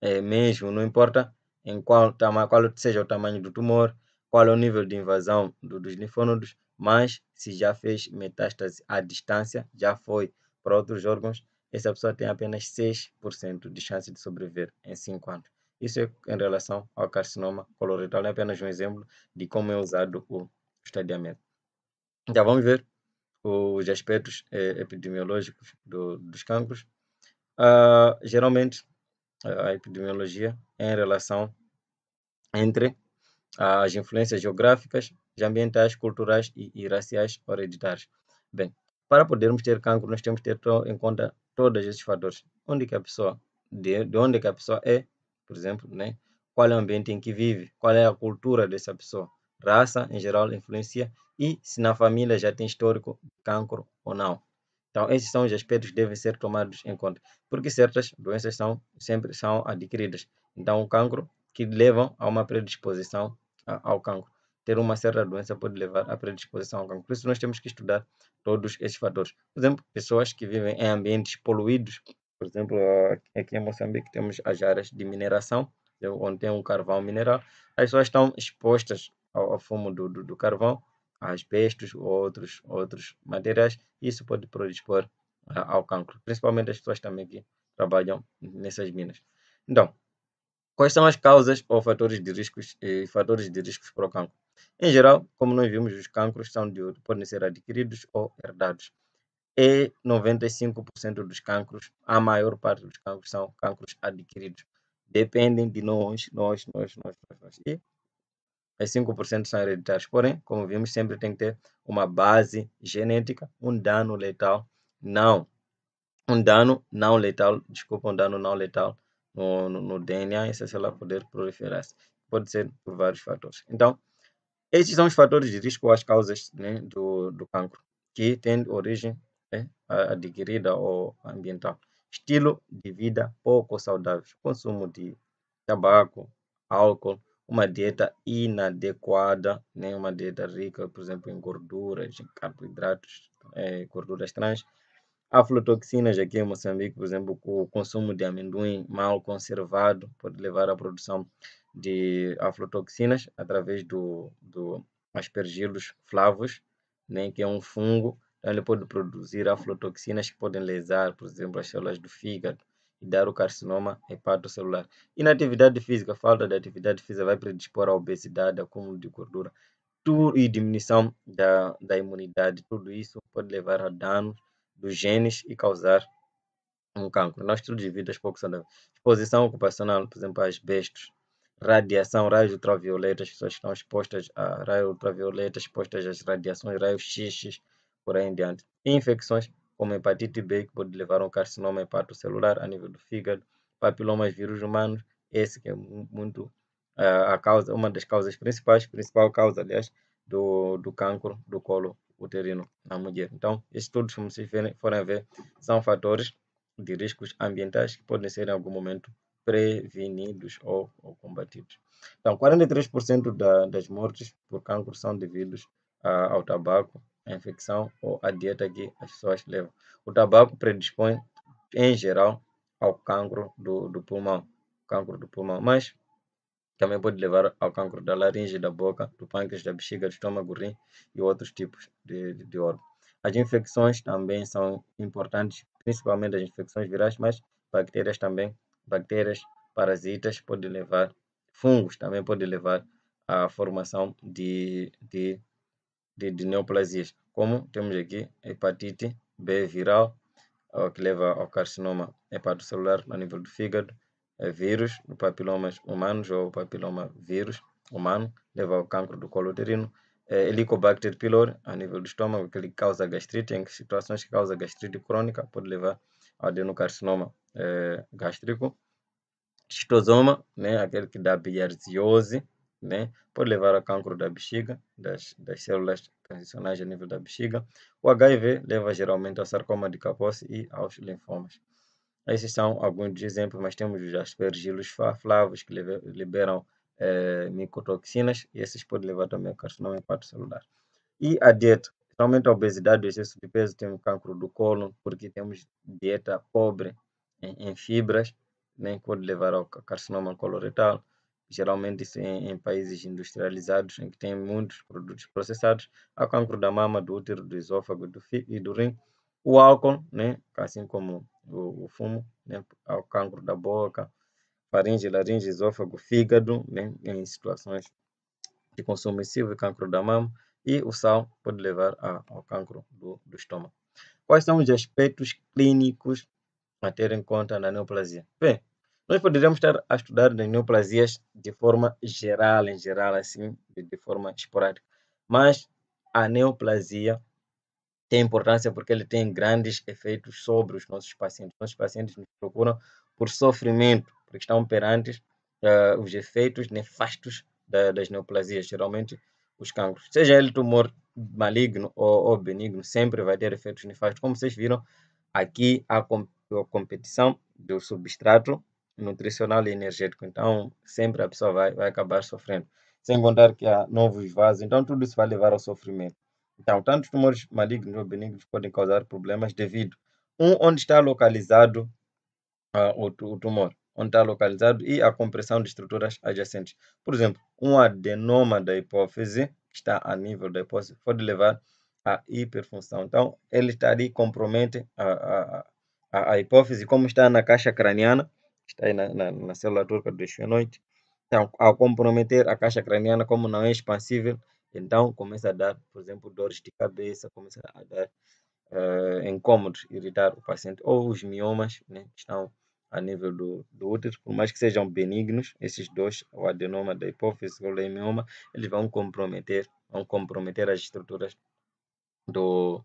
é, mesmo, não importa em qual, tamanho, qual seja o tamanho do tumor, qual é o nível de invasão dos linfônodos, mas se já fez metástase à distância, já foi para outros órgãos, essa pessoa tem apenas 6% de chance de sobreviver em 5 anos. Isso é em relação ao carcinoma coloretal, é apenas um exemplo de como é usado o estadiamento. Já vamos ver os aspectos eh, epidemiológicos do, dos cancros. Uh, geralmente, a epidemiologia é em relação entre as influências geográficas, ambientais, culturais e, e raciais hereditárias. Bem, para podermos ter cancro, nós temos que ter em conta todos esses fatores. Onde que a pessoa, de, de onde que a pessoa é, por exemplo, né? qual é o ambiente em que vive, qual é a cultura dessa pessoa. Raça, em geral, influencia e se na família já tem histórico de cancro ou não. Então, esses são os aspectos que devem ser tomados em conta, porque certas doenças são, sempre são adquiridas. Então, o cancro que levam a uma predisposição ao cancro. Ter uma certa doença pode levar à predisposição ao cancro. Por isso, nós temos que estudar todos esses fatores. Por exemplo, pessoas que vivem em ambientes poluídos. Por exemplo, aqui em Moçambique temos as áreas de mineração, onde tem um carvão mineral. As pessoas estão expostas ao, fumo do, do, do carvão, a asbestos ou outros, outros materiais. Isso pode predispor ao cancro, principalmente as pessoas também que trabalham nessas minas. Então, Quais são as causas ou fatores de riscos e fatores de riscos para o cancro? Em geral, como nós vimos, os cancros são de, podem ser adquiridos ou herdados. E 95% dos cancros, a maior parte dos cancros são cancros adquiridos. Dependem de nós, nós, nós, nós, nós. nós. E os 5% são hereditários. Porém, como vimos, sempre tem que ter uma base genética, um dano letal, não. Um dano não letal, desculpa, um dano não letal no, no DNA, essa célula poder proliferar-se. Pode ser por vários fatores. Então, estes são os fatores de risco ou as causas né, do, do cancro, que têm origem né, adquirida ou ambiental. Estilo de vida pouco saudável, consumo de tabaco, álcool, uma dieta inadequada, né, uma dieta rica, por exemplo, em gorduras, em carboidratos, é, gorduras trans, aflatoxinas aqui em Moçambique, por exemplo, o consumo de amendoim mal conservado pode levar à produção de aflatoxinas através do, do aspergillus flavus, né, que é um fungo, então ele pode produzir aflatoxinas que podem lesar, por exemplo, as células do fígado e dar o carcinoma hepatocelular. Inatividade física, falta de atividade física vai predispor à obesidade, acúmulo de gordura tudo, e diminuição da, da imunidade. Tudo isso pode levar a danos dos genes e causar um cancro. Nós estudo de vida pouco saudável. Exposição ocupacional, por exemplo, às bestas. Radiação, raios ultravioleta, as pessoas que estão expostas a raios ultravioleta, expostas às radiações, raios X, por aí em diante. Infecções, como hepatite B, que pode levar a um carcinoma hepatocelular a nível do fígado, papilomas vírus humanos, esse que é muito uh, a causa, uma das causas principais, principal causa, aliás, do, do cancro do colo uterino na mulher. Então, estudos, como se forem ver, são fatores de riscos ambientais que podem ser em algum momento prevenidos ou, ou combatidos. Então, 43% da, das mortes por cancro são devidos a, ao tabaco, à infecção ou à dieta que as pessoas levam. O tabaco predispõe, em geral, ao cancro do, do pulmão, cancro do pulmão, mas também pode levar ao cancro da laringe, da boca, do pâncreas, da bexiga, do estômago, rim e outros tipos de, de, de órgãos. As infecções também são importantes, principalmente as infecções virais, mas bactérias também, bactérias, parasitas, pode levar, fungos também podem levar à formação de, de, de, de neoplasias, como temos aqui hepatite B viral, que leva ao carcinoma hepatocelular a nível do fígado, eh, vírus do papilomas humanos ou papiloma vírus humano, leva ao cancro do colo uterino. É, Helicobacter pylori, a nível do estômago, que ele causa gastrite, em situações que causa gastrite crônica, pode levar ao adenocarcinoma é, gástrico. Citosoma, né, aquele que dá biliarziose, né, pode levar ao cancro da bexiga, das, das células transicionais a nível da bexiga. O HIV leva geralmente ao sarcoma de Kaposi e aos linfomas. Esses são alguns exemplos, mas temos os aspergilos flavos que liberam é, micotoxinas e esses podem levar também ao carcinoma hepato celular. E a dieta, realmente a obesidade e o excesso de peso tem o cancro do colo porque temos dieta pobre em, em fibras, nem né, pode levar ao carcinoma coloretal, geralmente isso em, em, países industrializados, em que tem muitos produtos processados, Há cancro da mama, do útero, do esôfago do e do rim, o álcool, né? Assim como o, o fumo, né? Ao cancro da boca, faringe, laringe, esôfago, fígado, né? Em situações de consumo excessivo e cancro da mama. E o sal pode levar a, ao cancro do, do estômago. Quais são os aspectos clínicos a ter em conta na neoplasia? Bem, nós poderíamos estar a estudar as neoplasias de forma geral, em geral, assim, de, de forma esporádica. Mas a neoplasia tem importância porque ele tem grandes efeitos sobre os nossos pacientes. Nossos pacientes nos procuram por sofrimento, porque estão perante uh, os efeitos nefastos da, das neoplasias, geralmente os cancros. Seja ele tumor maligno ou, ou, benigno, sempre vai ter efeitos nefastos. Como vocês viram, aqui a, a competição do substrato nutricional e energético. Então, sempre a pessoa vai, vai acabar sofrendo. Sem contar que há novos vasos. Então, tudo isso vai levar ao sofrimento. Então, tanto tumores malignos ou benignos podem causar problemas devido um onde está localizado uh, o, o, tumor, onde está localizado e a compressão de estruturas adjacentes. Por exemplo, um adenoma da hipófise que está a nível da hipófise pode levar à hiperfunção. Então, ele está ali compromete a, a, a, hipófise, como está na caixa craniana, está aí na, na, na célula turca do noite Então, ao comprometer a caixa craniana, como não é expansível, então começa a dar, por exemplo, dores de cabeça, começa a dar uh, incômodos, irritar o paciente. Ou os miomas, né, que estão a nível do, do útero, por mais que sejam benignos, esses dois, o adenoma da hipófise ou o leimioma, eles vão comprometer, vão comprometer as estruturas do,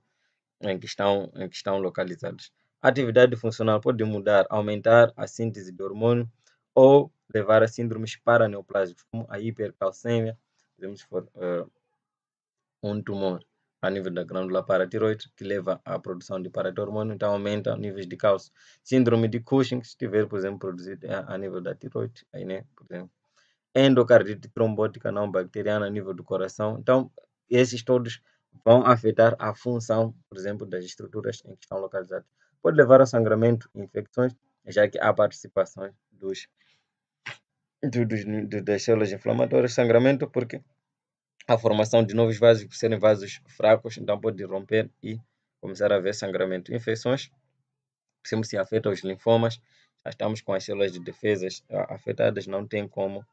em, que estão, em que estão localizadas. A atividade funcional pode mudar, aumentar a síntese de hormônio ou levar a síndromes paraneoplásicos, como a hipercalcemia, podemos for, uh, um tumor a nível da glândula paratiroide, que leva à produção de paratormônio, então aumenta níveis de cálcio. Síndrome de Cushing, se estiver, por exemplo, produzido a, nível da tiroide, aí, né, por exemplo. Endocardite trombótica não bacteriana a nível do coração. Então, esses todos vão afetar a função, por exemplo, das estruturas em que estão localizadas. Pode levar a sangramento e infecções, já que há participação dos, dos, das células inflamatórias, sangramento, porque a formação de novos vasos por serem vasos fracos, então pode romper e começar a haver sangramento. Infecções, sempre se afeta os linfomas, já estamos com as células de defesa afetadas, não tem como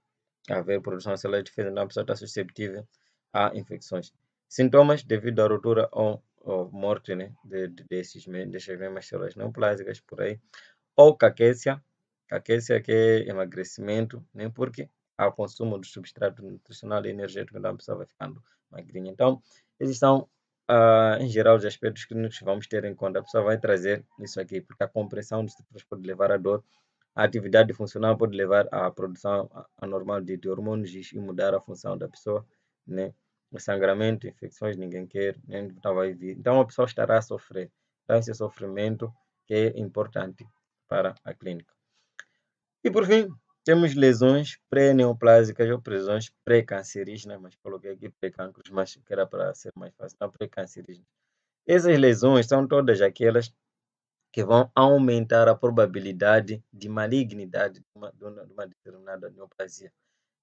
haver produção de células de defesa, então a pessoa está susceptível a infecções. Sintomas devido à ruptura ou, ou morte né, de, de, desses, dessas mesmas células não por aí, ou caquência, caquência que é emagrecimento, né, porque ao consumo do substrato nutricional e energético da pessoa vai ficando magrinha. Então, esses são, uh, ah, em geral, os aspectos clínicos que vamos ter em conta. A pessoa vai trazer isso aqui, porque a compressão dos estresse pode levar à dor, a atividade funcional pode levar à produção anormal de, de hormônios e mudar a função da pessoa, né? O sangramento, infecções, ninguém quer, né? então vai vir. Então, a pessoa estará a sofrer. Então, esse sofrimento que é importante para a clínica. E, por fim, temos lesões pré-neoplásicas ou lesões pré-cancerígenas, né? mas coloquei aqui pré-cancros, mas que era para ser mais fácil, não pré-cancerígenas. Essas lesões são todas aquelas que vão aumentar a probabilidade de malignidade de uma, de uma determinada neoplasia.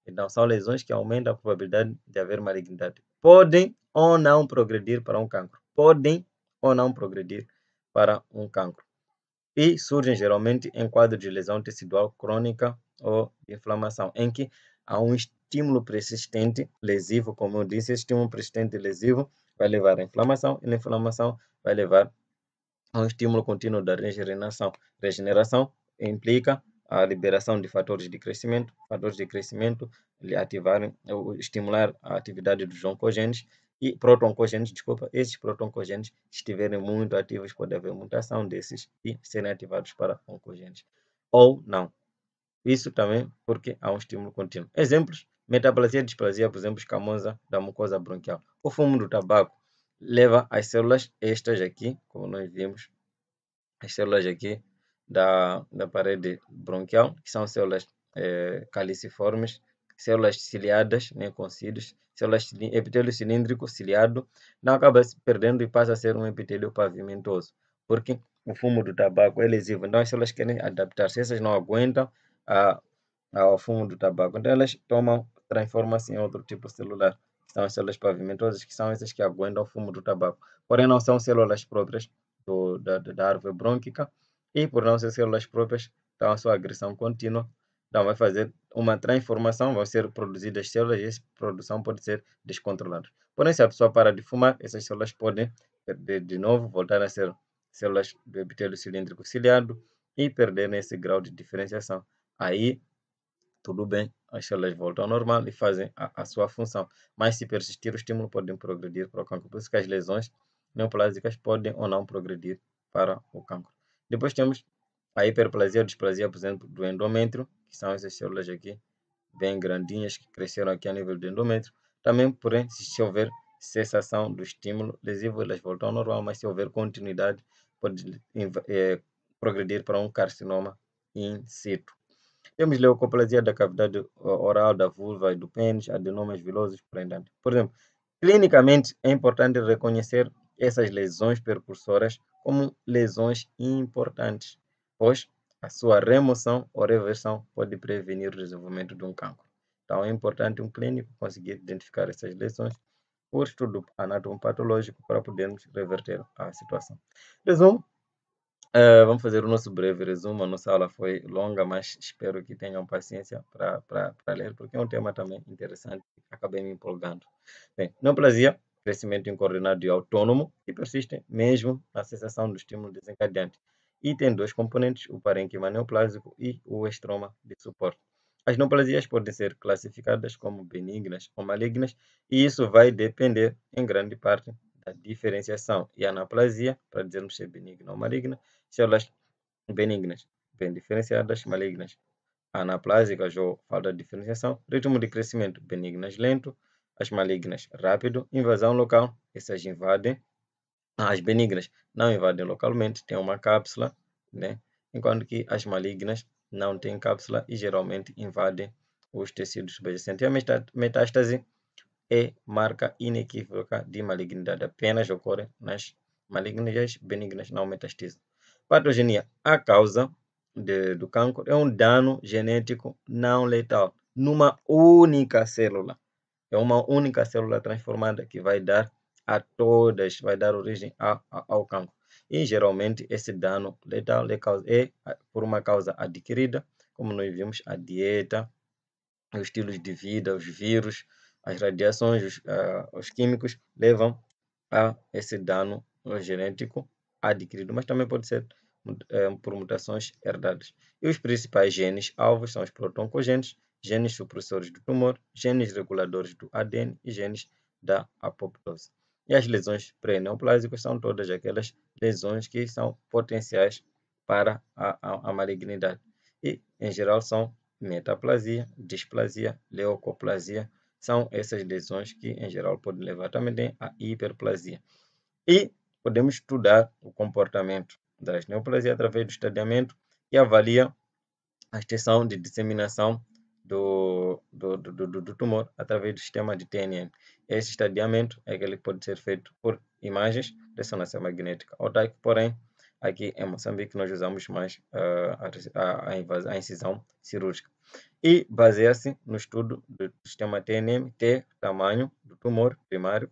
Então, são lesões que aumentam a probabilidade de haver malignidade. Podem ou não progredir para um cancro. Podem ou não progredir para um cancro e surgem geralmente em quadro de lesão tecidual crônica ou inflamação, em que há um estímulo persistente lesivo, como eu disse, estímulo persistente lesivo vai levar à inflamação e a inflamação vai levar a um estímulo contínuo da regeneração. Regeneração implica a liberação de fatores de crescimento, fatores de crescimento ativarem, estimular a atividade dos oncogênes e protoncogenes, desculpa, esses protoncogenes estiverem muito ativos, pode haver mutação desses e serem ativados para oncogenes, ou não. Isso também porque há um estímulo contínuo. Exemplos, metaplasia e displasia, por exemplo, escamosa da mucosa bronquial. O fumo do tabaco leva as células estas aqui, como nós vimos, as células aqui da, da parede bronquial, que são células é, caliciformes, células ciliadas, nem com cílios, células epitélio cilíndrico ciliado, não acaba se perdendo e passa a ser um epitélio pavimentoso, porque o fumo do tabaco é lesivo, então as células querem adaptar-se, essas não aguentam a, ah, a, ah, ao fumo do tabaco, então elas tomam, transformam-se em outro tipo celular, que são as células pavimentosas, que são essas que aguentam o fumo do tabaco, porém não são células próprias do, da, da árvore brônquica, e por não ser células próprias, então a sua agressão contínua então, vai fazer uma transformação, vão ser produzidas células e essa produção pode ser descontrolada. Porém, se a pessoa para de fumar, essas células podem perder de novo, voltar a ser células do epitélio cilíndrico ciliado e perderem esse grau de diferenciação. Aí, tudo bem, as células voltam ao normal e fazem a, a sua função. Mas se persistir o estímulo, podem progredir para o cancro. Por isso que as lesões neoplásicas podem ou não progredir para o cancro. Depois temos a hiperplasia ou displasia, por exemplo, do endométrio, que são essas células aqui, bem grandinhas, que cresceram aqui a nível do endômetro. Também, porém, se houver cessação do estímulo lesivo, elas voltam ao normal, mas se houver continuidade, pode é, progredir para um carcinoma in situ. Temos leucoplasia da cavidade oral, da vulva e do pênis, adenomas vilosos, por aí Por exemplo, clinicamente é importante reconhecer essas lesões percursoras como lesões importantes, pois a sua remoção ou reversão pode prevenir o desenvolvimento de um cancro. Então, é importante um clínico conseguir identificar essas lesões por estudo anatomopatológico para podermos reverter a situação. Resumo. Uh, vamos fazer o nosso breve resumo. A nossa aula foi longa, mas espero que tenham paciência para ler, porque é um tema também interessante. Acabei me empolgando. Bem, neoplasia, crescimento incoordenado e autônomo, que persiste mesmo na cessação do estímulo desencadeante e tem dois componentes, o parênquima neoplásico e o estroma de suporte. As neoplasias podem ser classificadas como benignas ou malignas, e isso vai depender, em grande parte, da diferenciação. E a para dizermos se é benigna ou maligna, células benignas, bem diferenciadas, malignas, anaplásicas ou falta de diferenciação, ritmo de crescimento benignas lento, as malignas rápido, invasão local, essas invadem as benignas não invadem localmente, têm uma cápsula, né? enquanto que as malignas não têm cápsula e geralmente invadem os tecidos subjacentes. E a metástase é marca inequívoca de malignidade, apenas ocorre nas malignas e as benignas não metastizam. Patogenia. A causa de, do cancro é um dano genético não letal numa única célula. É uma única célula transformada que vai dar a todas vai dar origem a, a, ao cancro. E geralmente esse dano letal é por uma causa adquirida, como nós vimos, a dieta, os estilos de vida, os vírus, as radiações, os, uh, os químicos levam a esse dano genético adquirido, mas também pode ser é, por mutações herdadas. E os principais genes alvos são os protoncogenes, genes supressores do tumor, genes reguladores do ADN e genes da apoptose. E as lesões pré-neoplásicas são todas aquelas lesões que são potenciais para a, a, a malignidade. E, em geral, são metaplasia, displasia, leucoplasia. São essas lesões que, em geral, podem levar também à hiperplasia. E podemos estudar o comportamento das neoplasias através do estadiamento que avalia a extensão de disseminação do, do, do, do, tumor através do sistema de TNM. Esse estadiamento é que ele pode ser feito por imagens de ressonância magnética ou DAIC, porém, aqui em Moçambique nós usamos mais uh, a, a, a, incisão cirúrgica. E baseia-se no estudo do sistema TNM, T, tamanho do tumor primário,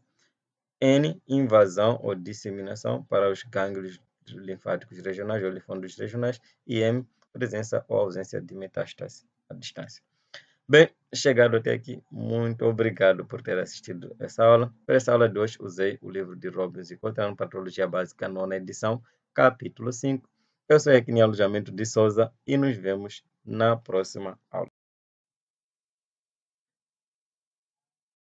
N, invasão ou disseminação para os gânglios linfáticos regionais ou linfónodos regionais, e M, presença ou ausência de metástase à distância. Bem, chegado até aqui, muito obrigado por ter assistido essa aula. Para essa aula de hoje, usei o livro de Robbins e Coltrane, Patologia Básica, nona edição, capítulo 5. Eu sou Equini Alojamento de Souza e nos vemos na próxima aula.